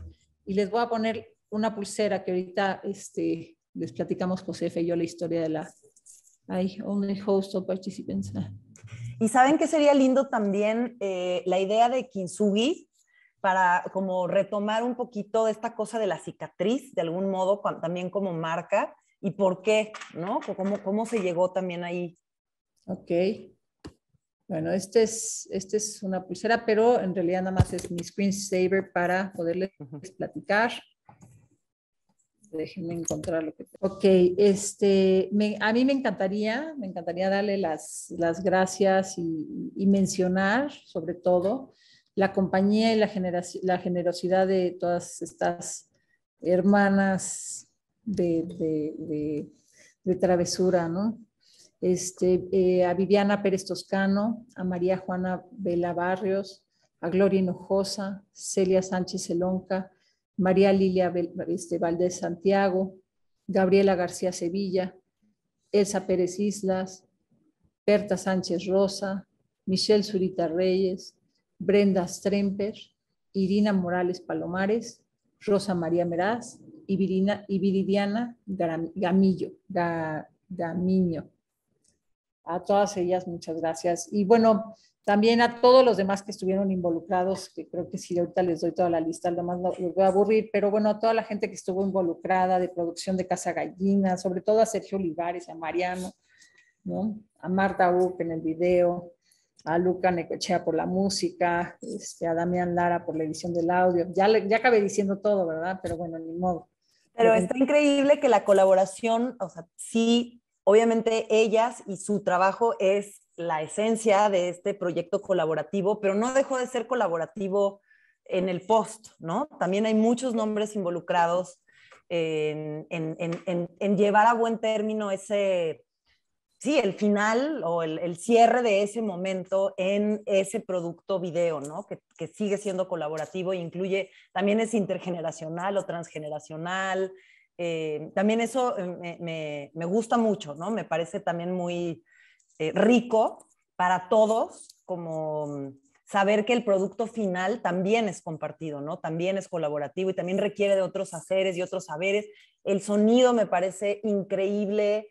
y les voy a poner una pulsera que ahorita este, les platicamos Josefa y yo la historia de la... only host of participants. Ah. Y saben que sería lindo también eh, la idea de Kintsugi para como retomar un poquito esta cosa de la cicatriz, de algún modo, también como marca, y por qué, ¿no? ¿Cómo, cómo se llegó también ahí? Ok. Bueno, esta es, este es una pulsera, pero en realidad nada más es mi screensaver para poderles platicar déjenme encontrar lo que... Ok, este, a mí me encantaría, me encantaría darle las, gracias y, mencionar sobre todo la compañía y la, generosidad de todas estas hermanas de, travesura, ¿no? Este, eh, a Viviana Pérez Toscano, a María Juana Vela Barrios, a Gloria Hinojosa, Celia Sánchez Elonca, María Lilia este, Valdés Santiago, Gabriela García Sevilla, Elsa Pérez Islas, Berta Sánchez Rosa, Michelle Zurita Reyes, Brenda Stremper, Irina Morales Palomares, Rosa María Meraz y, Viridiana Gamillo, a todas ellas, muchas gracias. Y bueno, también a todos los demás que estuvieron involucrados, que creo que si ahorita les doy toda la lista, lo más los voy a aburrir, pero bueno, a toda la gente que estuvo involucrada de producción de Casa Gallina, sobre todo a Sergio Olivares, a Mariano, ¿no? a Marta Uc en el video, a Luca Necochea por la música, este, a Damián Lara por la edición del audio. Ya, ya acabé diciendo todo, ¿verdad? Pero bueno, ni modo. Pero está increíble que la colaboración, o sea, sí Obviamente ellas y su trabajo es la esencia de este proyecto colaborativo, pero no dejó de ser colaborativo en el post, ¿no? También hay muchos nombres involucrados en, llevar a buen término ese, sí, el final o el, cierre de ese momento en ese producto video, ¿no? Que, que sigue siendo colaborativo e incluye, también es intergeneracional o transgeneracional, eh, también eso eh, me, gusta mucho, ¿no? Me parece también muy eh, rico para todos, como saber que el producto final también es compartido, ¿no? También es colaborativo y también requiere de otros haceres y otros saberes. El sonido me parece increíble.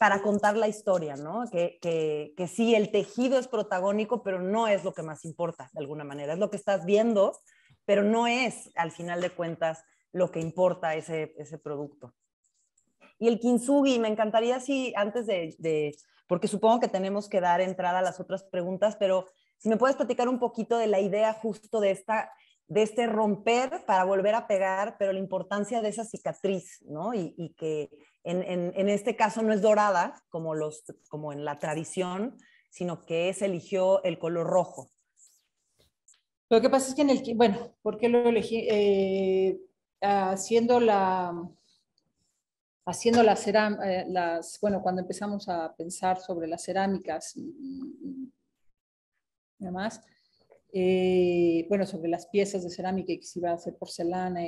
para contar la historia, ¿no? Que, que, que, sí, el tejido es protagónico, pero no es lo que más importa, de alguna manera. Es lo que estás viendo, pero no es, al final de cuentas, lo que importa ese, ese producto. Y el kintsugi, me encantaría si antes de, porque supongo que tenemos que dar entrada a las otras preguntas, pero si me puedes platicar un poquito de la idea justo de esta de este romper para volver a pegar, pero la importancia de esa cicatriz, ¿no? Y, que en, en, este caso no es dorada, como, los, como en la tradición, sino que se eligió el color rojo. Lo que pasa es que en el, bueno, ¿por qué lo elegí? Eh, haciendo la, haciendo la eh, las, bueno, cuando empezamos a pensar sobre las cerámicas y, demás, eh, bueno, sobre las piezas de cerámica y que se iba a hacer porcelana,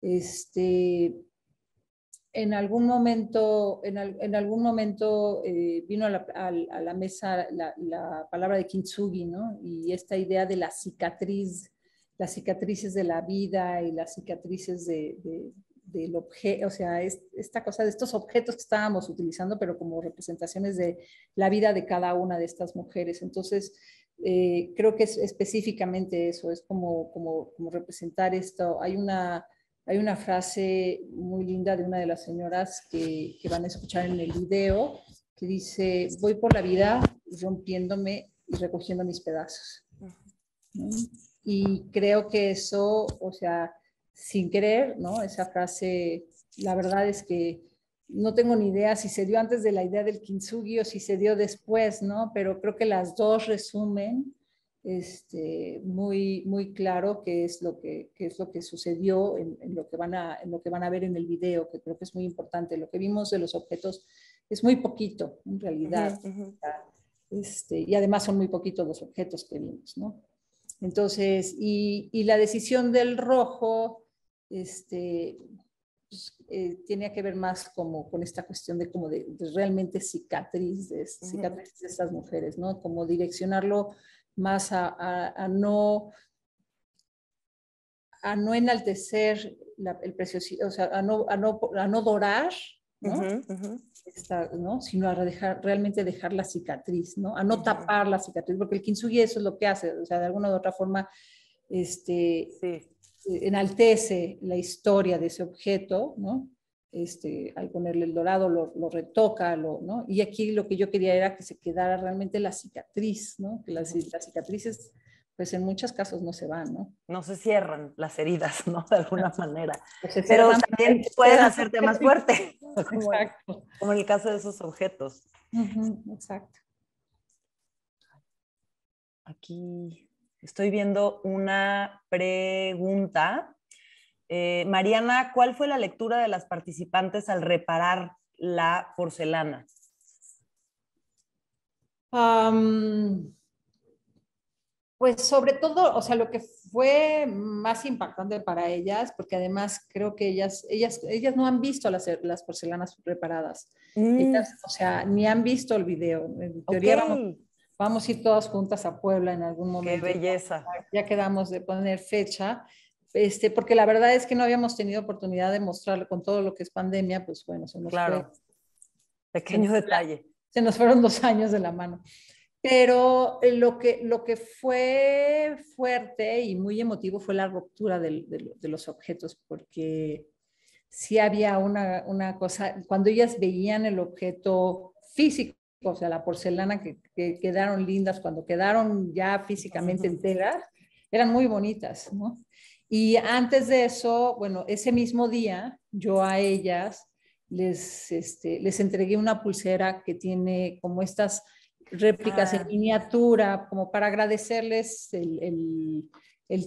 este, en algún momento, en, algún momento eh, vino a la, mesa la, la, palabra de kintsugi, ¿no? Y esta idea de la cicatriz las cicatrices de la vida y las cicatrices de, del objeto, o sea, esta cosa de estos objetos que estábamos utilizando, pero como representaciones de la vida de cada una de estas mujeres. Entonces, eh, creo que es específicamente eso, es como, como, representar esto. Hay una, hay una frase muy linda de una de las señoras que, van a escuchar en el video, que dice, voy por la vida rompiéndome y recogiendo mis pedazos. Y creo que eso, o sea, sin querer, ¿no? Esa frase, la verdad es que no tengo ni idea si se dio antes de la idea del kintsugi o si se dio después, ¿no? Pero creo que las dos resumen este, muy, muy claro qué es lo que, es lo que sucedió en, lo que van a, en lo que van a ver en el video, que creo que es muy importante. Lo que vimos de los objetos es muy poquito, en realidad. Este, y además son muy poquitos los objetos que vimos, ¿no? Entonces, y, la decisión del rojo este, pues, eh, tenía que ver más como con esta cuestión de como de, pues, realmente cicatrices, cicatrices de estas mujeres, ¿no? Como direccionarlo más a, no a no enaltecer el preciosito, o sea, a no dorar ¿no? Sino a dejar, realmente dejar la cicatriz, ¿no? A no tapar la cicatriz, porque el kintsugi eso es lo que hace, o sea, de alguna u otra forma, este, eh, enaltece la historia de ese objeto, ¿no? Este, al ponerle el dorado lo, retoca, lo, ¿no? Y aquí lo que yo quería era que se quedara realmente la cicatriz, ¿no? Que las, las cicatrices pues en muchos casos no se van, ¿no? No se cierran las heridas, ¿no? De alguna manera. Pero también pueden hacerte más fuerte, exacto. como en el caso de esos objetos. exacto. Aquí estoy viendo una pregunta. Eh, Mariana, ¿cuál fue la lectura de las participantes al reparar la porcelana? Um pues sobre todo, o sea, lo que fue más impactante para ellas, porque además creo que ellas, ellas, ellas no han visto las, porcelanas preparadas. Mm. o sea, ni han visto el video. teoría vamos, a ir todas juntas a Puebla en algún momento. Qué belleza. Ya quedamos de poner fecha. Este, porque la verdad es que no habíamos tenido oportunidad de mostrarlo con todo lo que es pandemia, pues bueno, se nos claro. Pequeño detalle. Se nos fueron dos años de la mano. Pero eh, lo que, lo que fue fuerte y muy emotivo fue la ruptura de, los objetos, porque sí había una, cosa, cuando ellas veían el objeto físico, o sea, la porcelana que, quedaron lindas, cuando quedaron ya físicamente enteras, eran muy bonitas, ¿no? Y antes de eso, bueno, ese mismo día yo a ellas les, este, les entregué una pulsera que tiene como estas réplicas en ah. miniatura, como para agradecerles el,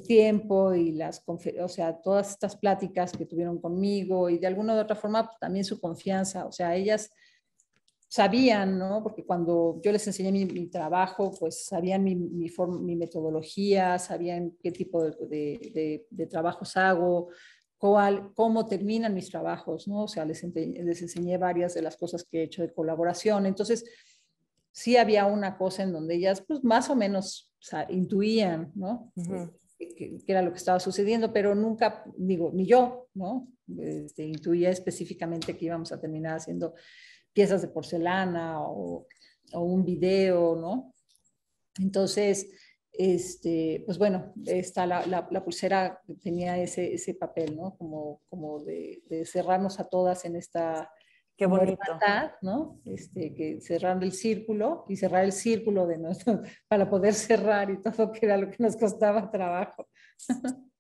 tiempo y las, o sea, todas estas pláticas que tuvieron conmigo y de alguna u otra forma también su confianza, o sea, ellas sabían, ¿no? Porque cuando yo les enseñé mi, trabajo, pues sabían mi, mi, metodología, sabían qué tipo de, trabajos hago, cómo terminan mis trabajos, ¿no? O sea, les enseñé varias de las cosas que he hecho de colaboración. Entonces, sí había una cosa en donde ellas pues más o menos intuían, ¿no? que, era lo que estaba sucediendo, pero nunca, digo, ni yo, ¿no? Este, intuía específicamente que íbamos a terminar haciendo piezas de porcelana o, un video, ¿no? Entonces, este, pues bueno, está la, pulsera tenía ese, ese papel, ¿no? Como, como de cerrarnos a todas en esta Qué bonito. ¿no? Este, que cerrando el círculo y cerrar el círculo de nuestro, para poder cerrar y todo, que era lo que nos costaba trabajo.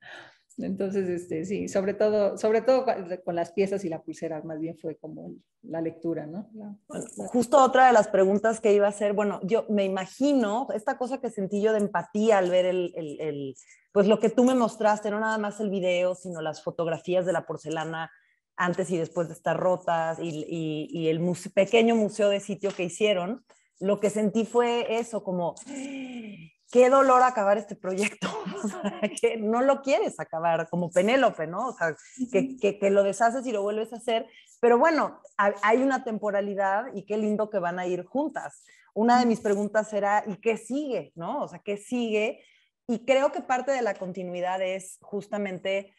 Entonces, este, sí, sobre todo, sobre todo con las piezas y la pulsera, más bien fue como la lectura, ¿no? Pues, justo otra de las preguntas que iba a hacer, bueno, yo me imagino esta cosa que sentí yo de empatía al ver el, el pues lo que tú me mostraste, no nada más el video, sino las fotografías de la porcelana, antes y después de estar rotas y, el pequeño museo de sitio que hicieron, lo que sentí fue eso, como, qué dolor acabar este proyecto, que no lo quieres acabar, como Penélope, ¿no? O sea, que, que, lo deshaces y lo vuelves a hacer, pero bueno, hay una temporalidad y qué lindo que van a ir juntas. Una de mis preguntas era, ¿y qué sigue, no? O sea, ¿qué sigue? Y creo que parte de la continuidad es justamente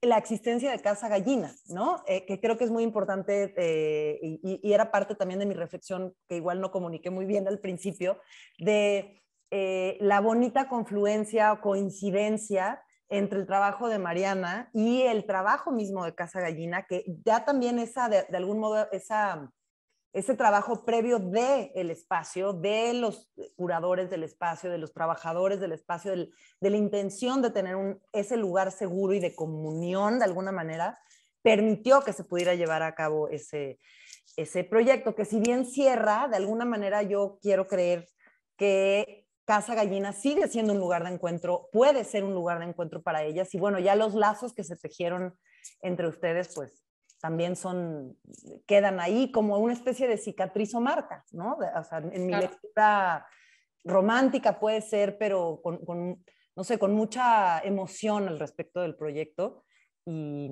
la existencia de Casa Gallina, ¿no? Eh, que creo que es muy importante eh, y, era parte también de mi reflexión, que igual no comuniqué muy bien al principio, de eh, la bonita confluencia o coincidencia entre el trabajo de Mariana y el trabajo mismo de Casa Gallina, que ya también esa, de algún modo, esa ese trabajo previo del el espacio, de los curadores del espacio, de los trabajadores del espacio, de la intención de tener ese lugar seguro y de comunión de alguna manera, permitió que se pudiera llevar a cabo ese, ese proyecto, que si bien cierra, de alguna manera yo quiero creer que Casa Gallina sigue siendo un lugar de encuentro, puede ser un lugar de encuentro para ellas. Y bueno, ya los lazos que se tejieron entre ustedes, pues también son, quedan ahí como una especie de cicatriz o marca, ¿no? O sea, en mi lectura romántica puede ser, pero con, con, no sé, con mucha emoción al respecto del proyecto. Y,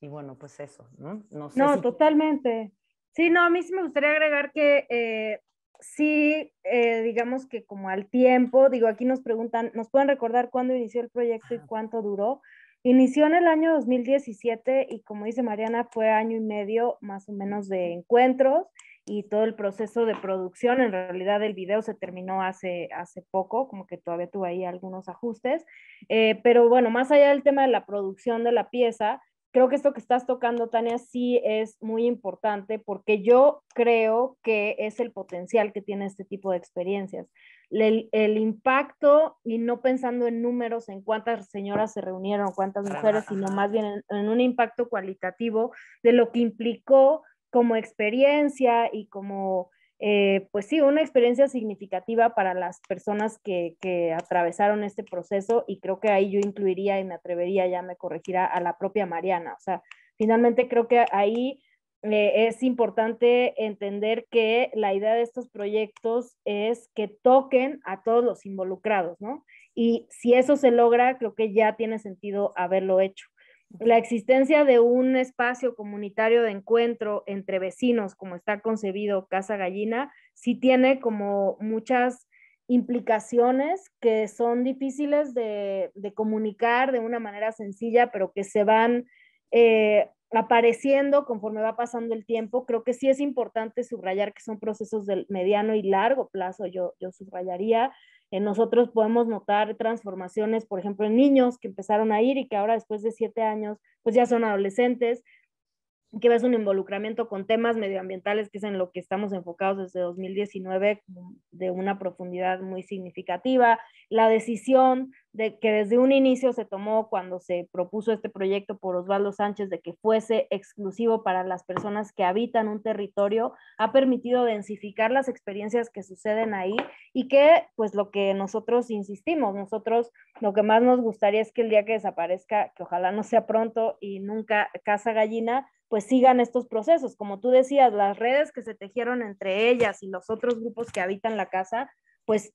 y bueno, pues eso, ¿no? No, no totalmente. Sí, no, a mí sí me gustaría agregar que eh, sí, eh, digamos que como al tiempo, digo, aquí nos preguntan, ¿nos pueden recordar cuándo inició el proyecto y ah. cuánto duró? Inició en el año 2017 y como dice Mariana, fue año y medio más o menos de encuentros y todo el proceso de producción. En realidad el video se terminó hace, hace poco, como que todavía tuve ahí algunos ajustes. Eh, pero bueno, más allá del tema de la producción de la pieza, creo que esto que estás tocando, Tania, sí es muy importante porque yo creo que es el potencial que tiene este tipo de experiencias el, impacto y no pensando en números, en cuántas señoras se reunieron, cuántas mujeres, sino más bien en, un impacto cualitativo de lo que implicó como experiencia y como, eh, pues sí, una experiencia significativa para las personas que, que, atravesaron este proceso y creo que ahí yo incluiría y me atrevería, ya me corregirá, a la propia Mariana. O sea, finalmente creo que ahí es importante entender que la idea de estos proyectos es que toquen a todos los involucrados, ¿no? Y si eso se logra, creo que ya tiene sentido haberlo hecho. La existencia de un espacio comunitario de encuentro entre vecinos, como está concebido Casa Gallina, sí tiene como muchas implicaciones que son difíciles de, comunicar de una manera sencilla, pero que se van eh, apareciendo conforme va pasando el tiempo. Creo que sí es importante subrayar que son procesos de mediano y largo plazo, yo, yo subrayaría. Eh, nosotros podemos notar transformaciones, por ejemplo, en niños que empezaron a ir y que ahora después de siete años, pues ya son adolescentes, que ves un involucramiento con temas medioambientales, que es en lo que estamos enfocados desde 2019 de una profundidad muy significativa. La decisión de que desde un inicio se tomó cuando se propuso este proyecto por Osvaldo Sánchez de que fuese exclusivo para las personas que habitan un territorio, ha permitido densificar las experiencias que suceden ahí y que, pues lo que nosotros insistimos, nosotros lo que más nos gustaría es que el día que desaparezca, que ojalá no sea pronto y nunca casa gallina, pues sigan estos procesos. Como tú decías, las redes que se tejieron entre ellas y los otros grupos que habitan la casa, pues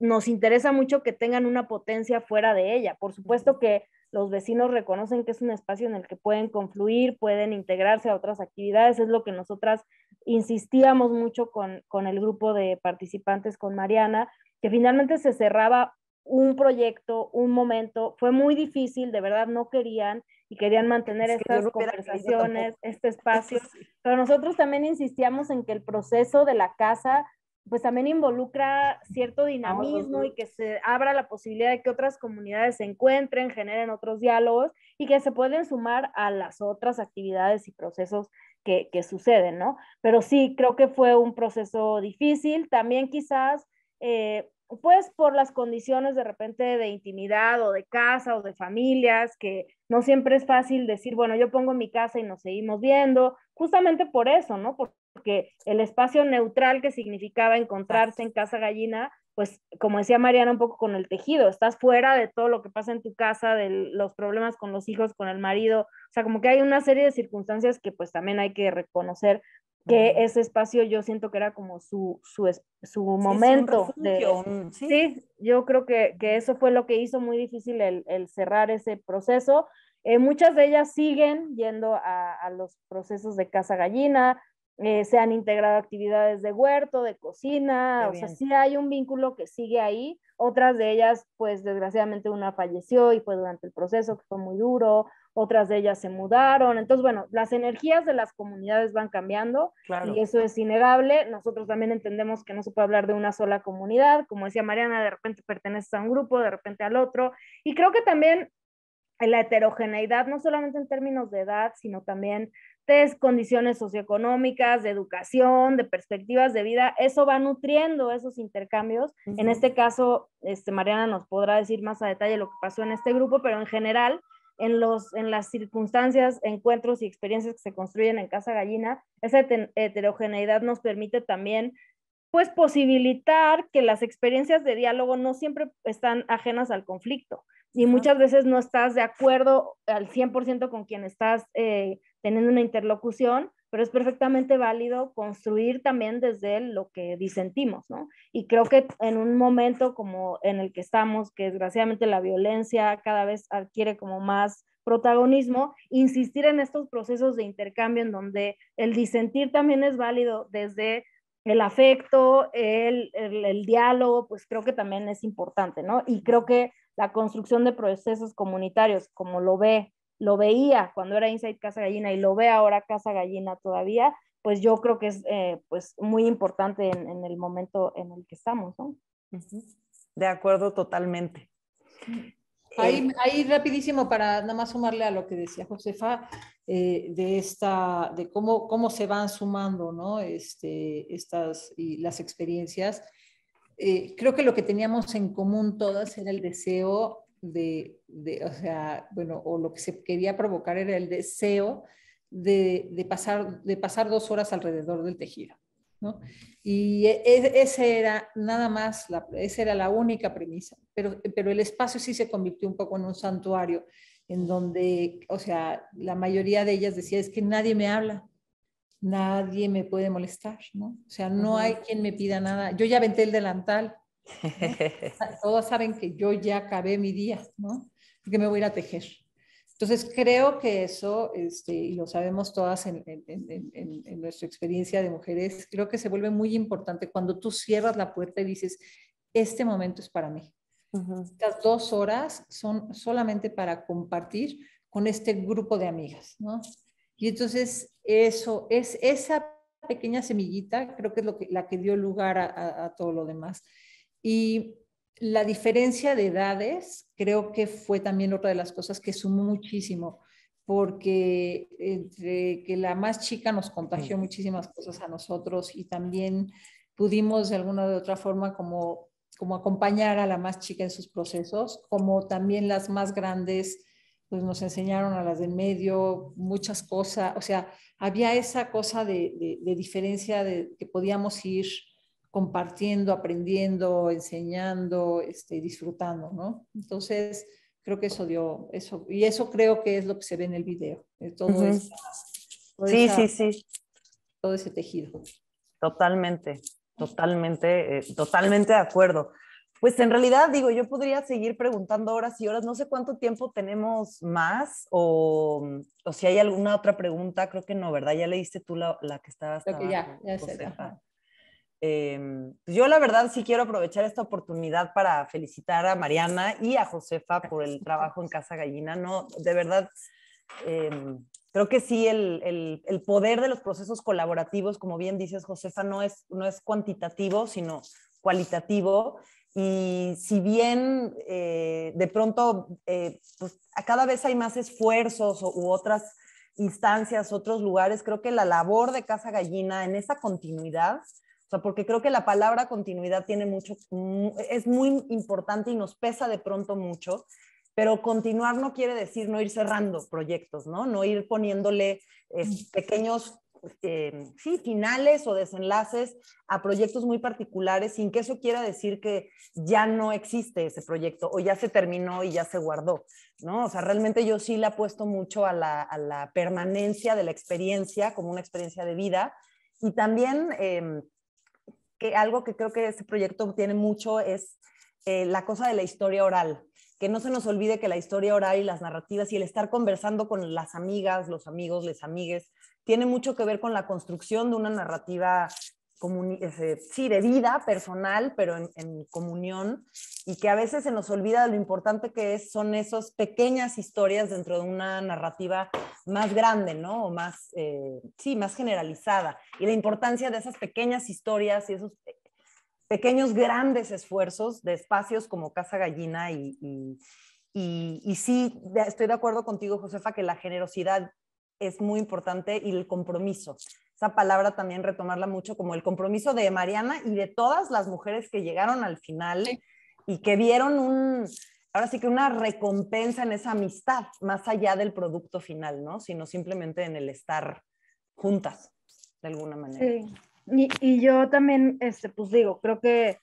nos interesa mucho que tengan una potencia fuera de ella. Por supuesto que los vecinos reconocen que es un espacio en el que pueden confluir, pueden integrarse a otras actividades, es lo que nosotras insistíamos mucho con, con el grupo de participantes, con Mariana, que finalmente se cerraba un proyecto, un momento, fue muy difícil, de verdad no querían, y querían mantener estas conversaciones, este espacio. Pero nosotros también insistíamos en que el proceso de la casa pues también involucra cierto dinamismo y que se abra la posibilidad de que otras comunidades se encuentren, generen otros diálogos y que se pueden sumar a las otras actividades y procesos que, que suceden, ¿no? Pero sí, creo que fue un proceso difícil. También quizás eh, pues por las condiciones de repente de intimidad o de casa o de familias, que no siempre es fácil decir, bueno, yo pongo mi casa y nos seguimos viendo, justamente por eso, ¿no? Porque el espacio neutral que significaba encontrarse en casa gallina, pues como decía Mariana un poco con el tejido, estás fuera de todo lo que pasa en tu casa, de los problemas con los hijos, con el marido, o sea, como que hay una serie de circunstancias que pues también hay que reconocer que ese espacio yo siento que era como su, su, su momento. Sí, de, sí. yo creo que, eso fue lo que hizo muy difícil el, cerrar ese proceso. Eh, muchas de ellas siguen yendo a, los procesos de casa gallina, eh, se han integrado actividades de huerto, de cocina, o sea, sí hay un vínculo que sigue ahí. Otras de ellas, pues desgraciadamente una falleció y fue durante el proceso, que fue muy duro, otras de ellas se mudaron. Entonces, bueno, las energías de las comunidades van cambiando y eso es innegable. Nosotros también entendemos que no se puede hablar de una sola comunidad. Como decía Mariana, de repente perteneces a un grupo, de repente al otro. Y creo que también la heterogeneidad, no solamente en términos de edad, sino también de condiciones socioeconómicas, de educación, de perspectivas de vida, eso va nutriendo esos intercambios. En este caso, este, Mariana nos podrá decir más a detalle lo que pasó en este grupo, pero en general, en, las circunstancias, encuentros y experiencias que se construyen en Casa Gallina, esa heterogeneidad nos permite también pues posibilitar que las experiencias de diálogo no siempre están ajenas al conflicto y muchas veces no estás de acuerdo al 100% con quien estás eh, teniendo una interlocución, pero es perfectamente válido construir también desde lo que disentimos, ¿no? Y creo que en un momento como en el que estamos, que desgraciadamente la violencia cada vez adquiere como más protagonismo, insistir en estos procesos de intercambio en donde el disentir también es válido desde el afecto, el, diálogo, pues creo que también es importante, ¿no? Y creo que la construcción de procesos comunitarios, como lo ve lo veía cuando era Inside Casa Gallina y lo ve ahora Casa Gallina todavía, pues yo creo que es eh, pues muy importante en, en, el momento en el que estamos, De acuerdo totalmente. Ahí, eh, ahí, rapidísimo para nada más sumarle a lo que decía Josefa, eh, de esta, de cómo, cómo se van sumando, ¿no? Este, estas y las experiencias. creo que lo que teníamos en común todas era el deseo de, de, o sea, bueno, o lo que se quería provocar era el deseo de, pasar, de pasar dos horas alrededor del tejido. Y e, e, ese era nada más, la, esa era la única premisa, pero, pero el espacio sí se convirtió un poco en un santuario, en donde, o sea, la mayoría de ellas decía, es que nadie me habla, nadie me puede molestar, ¿no? O sea, no hay quien me pida nada, yo ya venté el delantal, Todas Todos saben que yo ya acabé mi día, ¿no? Que me voy a ir a tejer. Entonces, creo que eso, este, y lo sabemos todas en, nuestra experiencia de mujeres, creo que se vuelve muy importante cuando tú cierras la puerta y dices, este momento es para mí. Estas dos horas son solamente para compartir con este grupo de amigas, ¿no? Y entonces, eso es esa pequeña semillita, creo que es lo que, la que dio lugar a todo lo demás. Y la diferencia de edades creo que fue también otra de las cosas que sumó muchísimo, porque entre que la más chica nos contagió mm. muchísimas cosas a nosotros y también pudimos de alguna u otra forma como, como acompañar a la más chica en sus procesos, como también las más grandes pues nos enseñaron a las de medio muchas cosas, o sea, había esa cosa de, de, de diferencia de que podíamos ir compartiendo, aprendiendo, enseñando, este, disfrutando, ¿no? Entonces, creo que eso dio, eso, y eso creo que es lo que se ve en el video, todo, sí, sí, sí. Todo ese tejido. Totalmente, totalmente, eh, totalmente de acuerdo. Pues en realidad, digo, yo podría seguir preguntando horas y horas, no sé cuánto tiempo tenemos más o, si hay alguna otra pregunta, creo que no, ¿verdad? Ya leíste tú la, que estaba ya, Em, pues, yo la verdad sí quiero aprovechar esta oportunidad para felicitar a Mariana y a Josefa por el trabajo en Casa Gallina. No, de verdad, em, creo que sí, el, poder de los procesos colaborativos, como bien dices Josefa, no es, no es cuantitativo, sino cualitativo. Y si bien eh, de pronto eh, pues, cada vez hay más esfuerzos u otras instancias, otros lugares, creo que la labor de Casa Gallina en esa continuidad o sea, porque creo que la palabra continuidad tiene mucho, es muy importante y nos pesa de pronto mucho, pero continuar no quiere decir no ir cerrando proyectos, ¿no? No ir poniéndole eh, mm. pequeños eh, sí, finales o desenlaces a proyectos muy particulares sin que eso quiera decir que ya no existe ese proyecto o ya se terminó y ya se guardó, ¿no? O sea, realmente yo sí le apuesto mucho a la, a la permanencia de la experiencia como una experiencia de vida y también... Em, que algo que creo que este proyecto tiene mucho es eh, la cosa de la historia oral, que no se nos olvide que la historia oral y las narrativas y el estar conversando con las amigas, los amigos, les amigues, tiene mucho que ver con la construcción de una narrativa sí, de vida personal, pero en, comunión, y que a veces se nos olvida lo importante que es, son esas pequeñas historias dentro de una narrativa más grande, ¿no? O más, eh, sí, más generalizada. Y la importancia de esas pequeñas historias y esos pequeños grandes esfuerzos de espacios como Casa Gallina y, y, y sí, estoy de acuerdo contigo, Josefa, que la generosidad es muy importante y el compromiso esa palabra también retomarla mucho como el compromiso de Mariana y de todas las mujeres que llegaron al final y que vieron un, ahora sí que una recompensa en esa amistad, más allá del producto final, ¿no? Sino simplemente en el estar juntas, de alguna manera. Sí, y, y yo también, este, pues digo, creo que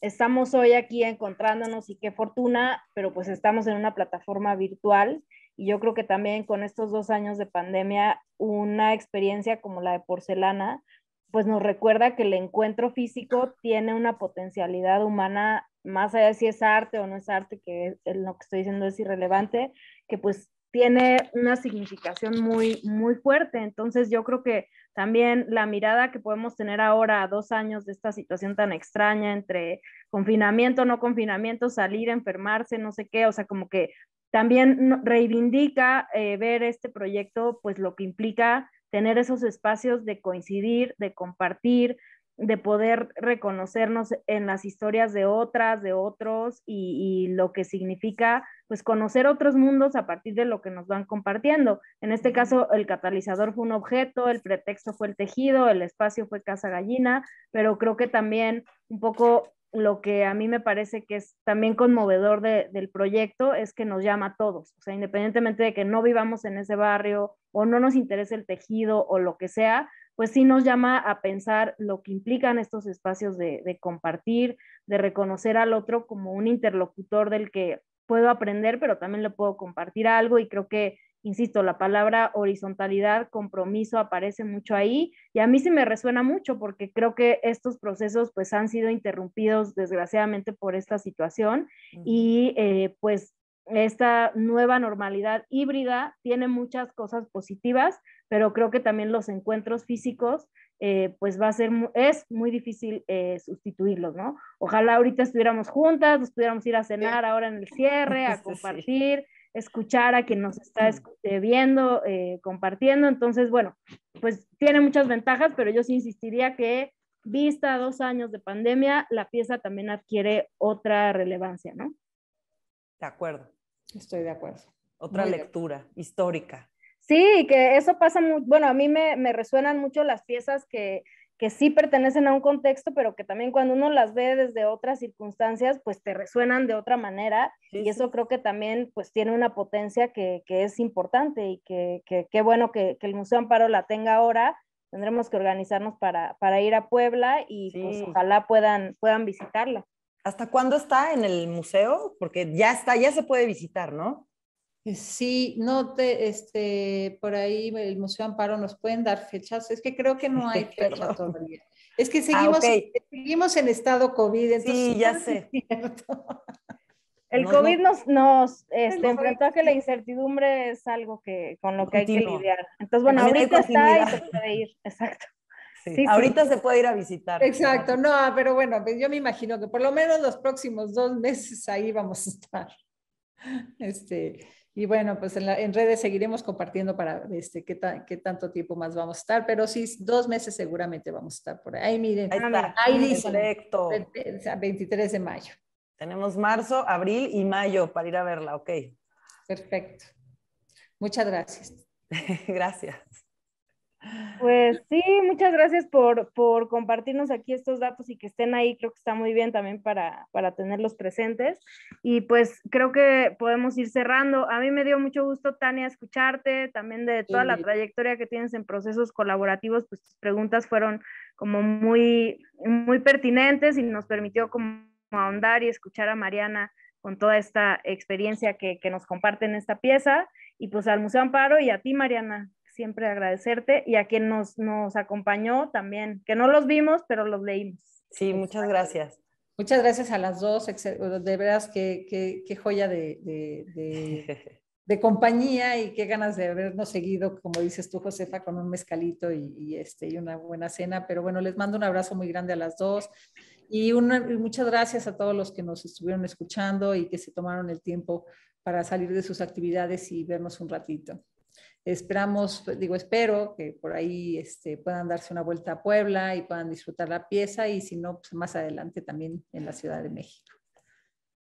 estamos hoy aquí encontrándonos y qué fortuna, pero pues estamos en una plataforma virtual y yo creo que también con estos dos años de pandemia, una experiencia como la de porcelana, pues nos recuerda que el encuentro físico tiene una potencialidad humana, más allá de si es arte o no es arte, que lo que estoy diciendo es irrelevante, que pues tiene una significación muy, muy fuerte. Entonces yo creo que también la mirada que podemos tener ahora a dos años de esta situación tan extraña entre confinamiento, no confinamiento, salir, enfermarse, no sé qué, o sea, como que también reivindica eh, ver este proyecto, pues lo que implica tener esos espacios de coincidir, de compartir, de poder reconocernos en las historias de otras, de otros y, y, lo que significa pues conocer otros mundos a partir de lo que nos van compartiendo. En este caso el catalizador fue un objeto, el pretexto fue el tejido, el espacio fue casa gallina, pero creo que también un poco lo que a mí me parece que es también conmovedor del proyecto es que nos llama a todos, o sea, independientemente de que no vivamos en ese barrio o no nos interese el tejido o lo que sea, pues sí nos llama a pensar lo que implican estos espacios de, de compartir, de reconocer al otro como un interlocutor del que puedo aprender, pero también le puedo compartir algo y creo que insisto, la palabra horizontalidad, compromiso aparece mucho ahí y a mí sí me resuena mucho porque creo que estos procesos pues han sido interrumpidos desgraciadamente por esta situación y eh, pues esta nueva normalidad híbrida tiene muchas cosas positivas, pero creo que también los encuentros físicos eh, pues va a ser, es muy difícil eh, sustituirlos, ¿no? Ojalá ahorita estuviéramos juntas, nos pudiéramos ir a cenar ahora en el cierre, a compartir, escuchar a quien nos está viendo, eh, compartiendo. Entonces, bueno, pues tiene muchas ventajas, pero yo sí insistiría que vista dos años de pandemia, la pieza también adquiere otra relevancia, ¿no? De acuerdo. Estoy de acuerdo. Otra lectura histórica. Sí, que eso pasa muy, bueno, a mí me, me resuenan mucho las piezas que, que sí pertenecen a un contexto, pero que también cuando uno las ve desde otras circunstancias, pues te resuenan de otra manera. y eso creo que también pues tiene una potencia que, es importante y que qué bueno que, el Museo Amparo la tenga ahora. Tendremos que organizarnos para, ir a Puebla y pues, ojalá puedan, puedan visitarla. ¿Hasta cuándo está en el museo? Porque ya está, ya se puede visitar, ¿no? Eh, sí, no te, este, por ahí el Museo Amparo nos pueden dar fechas. Es que creo que no hay fecha todavía. Es que ah, seguimos, seguimos en estado COVID. sí, ya sé. El COVID nos, nos este, enfrentó a que la incertidumbre es algo que con lo que hay que lidiar. Entonces, bueno, ahorita está y se puede ir, exacto. Sí, ahorita se puede ir a visitar. Exacto, no, ah, pero bueno, pues, yo me imagino que por lo menos los próximos dos meses ahí vamos a estar. Este, y bueno, pues en, redes seguiremos compartiendo para este, qué, qué, tanto tiempo más vamos a estar, pero sí, dos meses seguramente vamos a estar por ahí. Miren, ahí, está, ahí dice, 23 de mayo. Tenemos marzo, abril y mayo para ir a verla, ok. Perfecto. Muchas gracias. gracias. Pues sí, muchas gracias por, por, compartirnos aquí estos datos y que estén ahí. Creo que está muy bien también para, para, tenerlos presentes. Y pues creo que podemos ir cerrando. A mí me dio mucho gusto, Tania, escucharte, también de toda la trayectoria que tienes en procesos colaborativos, pues tus preguntas fueron como muy, muy pertinentes y nos permitió como ahondar y escuchar a Mariana con toda esta experiencia que, que nos comparte en esta pieza. Y pues al Museo Amparo y a ti, Mariana, siempre agradecerte y a quien nos, acompañó también, que no los vimos, pero los leímos. Sí, muchas gracias. Muchas gracias a las dos, de veras que qué, joya de, de, de, compañía y qué ganas de habernos seguido, como dices tú, Josefa, con un mezcalito y, este, y una buena cena. Pero bueno, les mando un abrazo muy grande a las dos y, una, y muchas gracias a todos los que nos estuvieron escuchando y que se tomaron el tiempo para salir de sus actividades y vernos un ratito. Esperamos, pues, digo, espero que por ahí este, puedan darse una vuelta a Puebla y puedan disfrutar la pieza y si no, pues más adelante también en la Ciudad de México.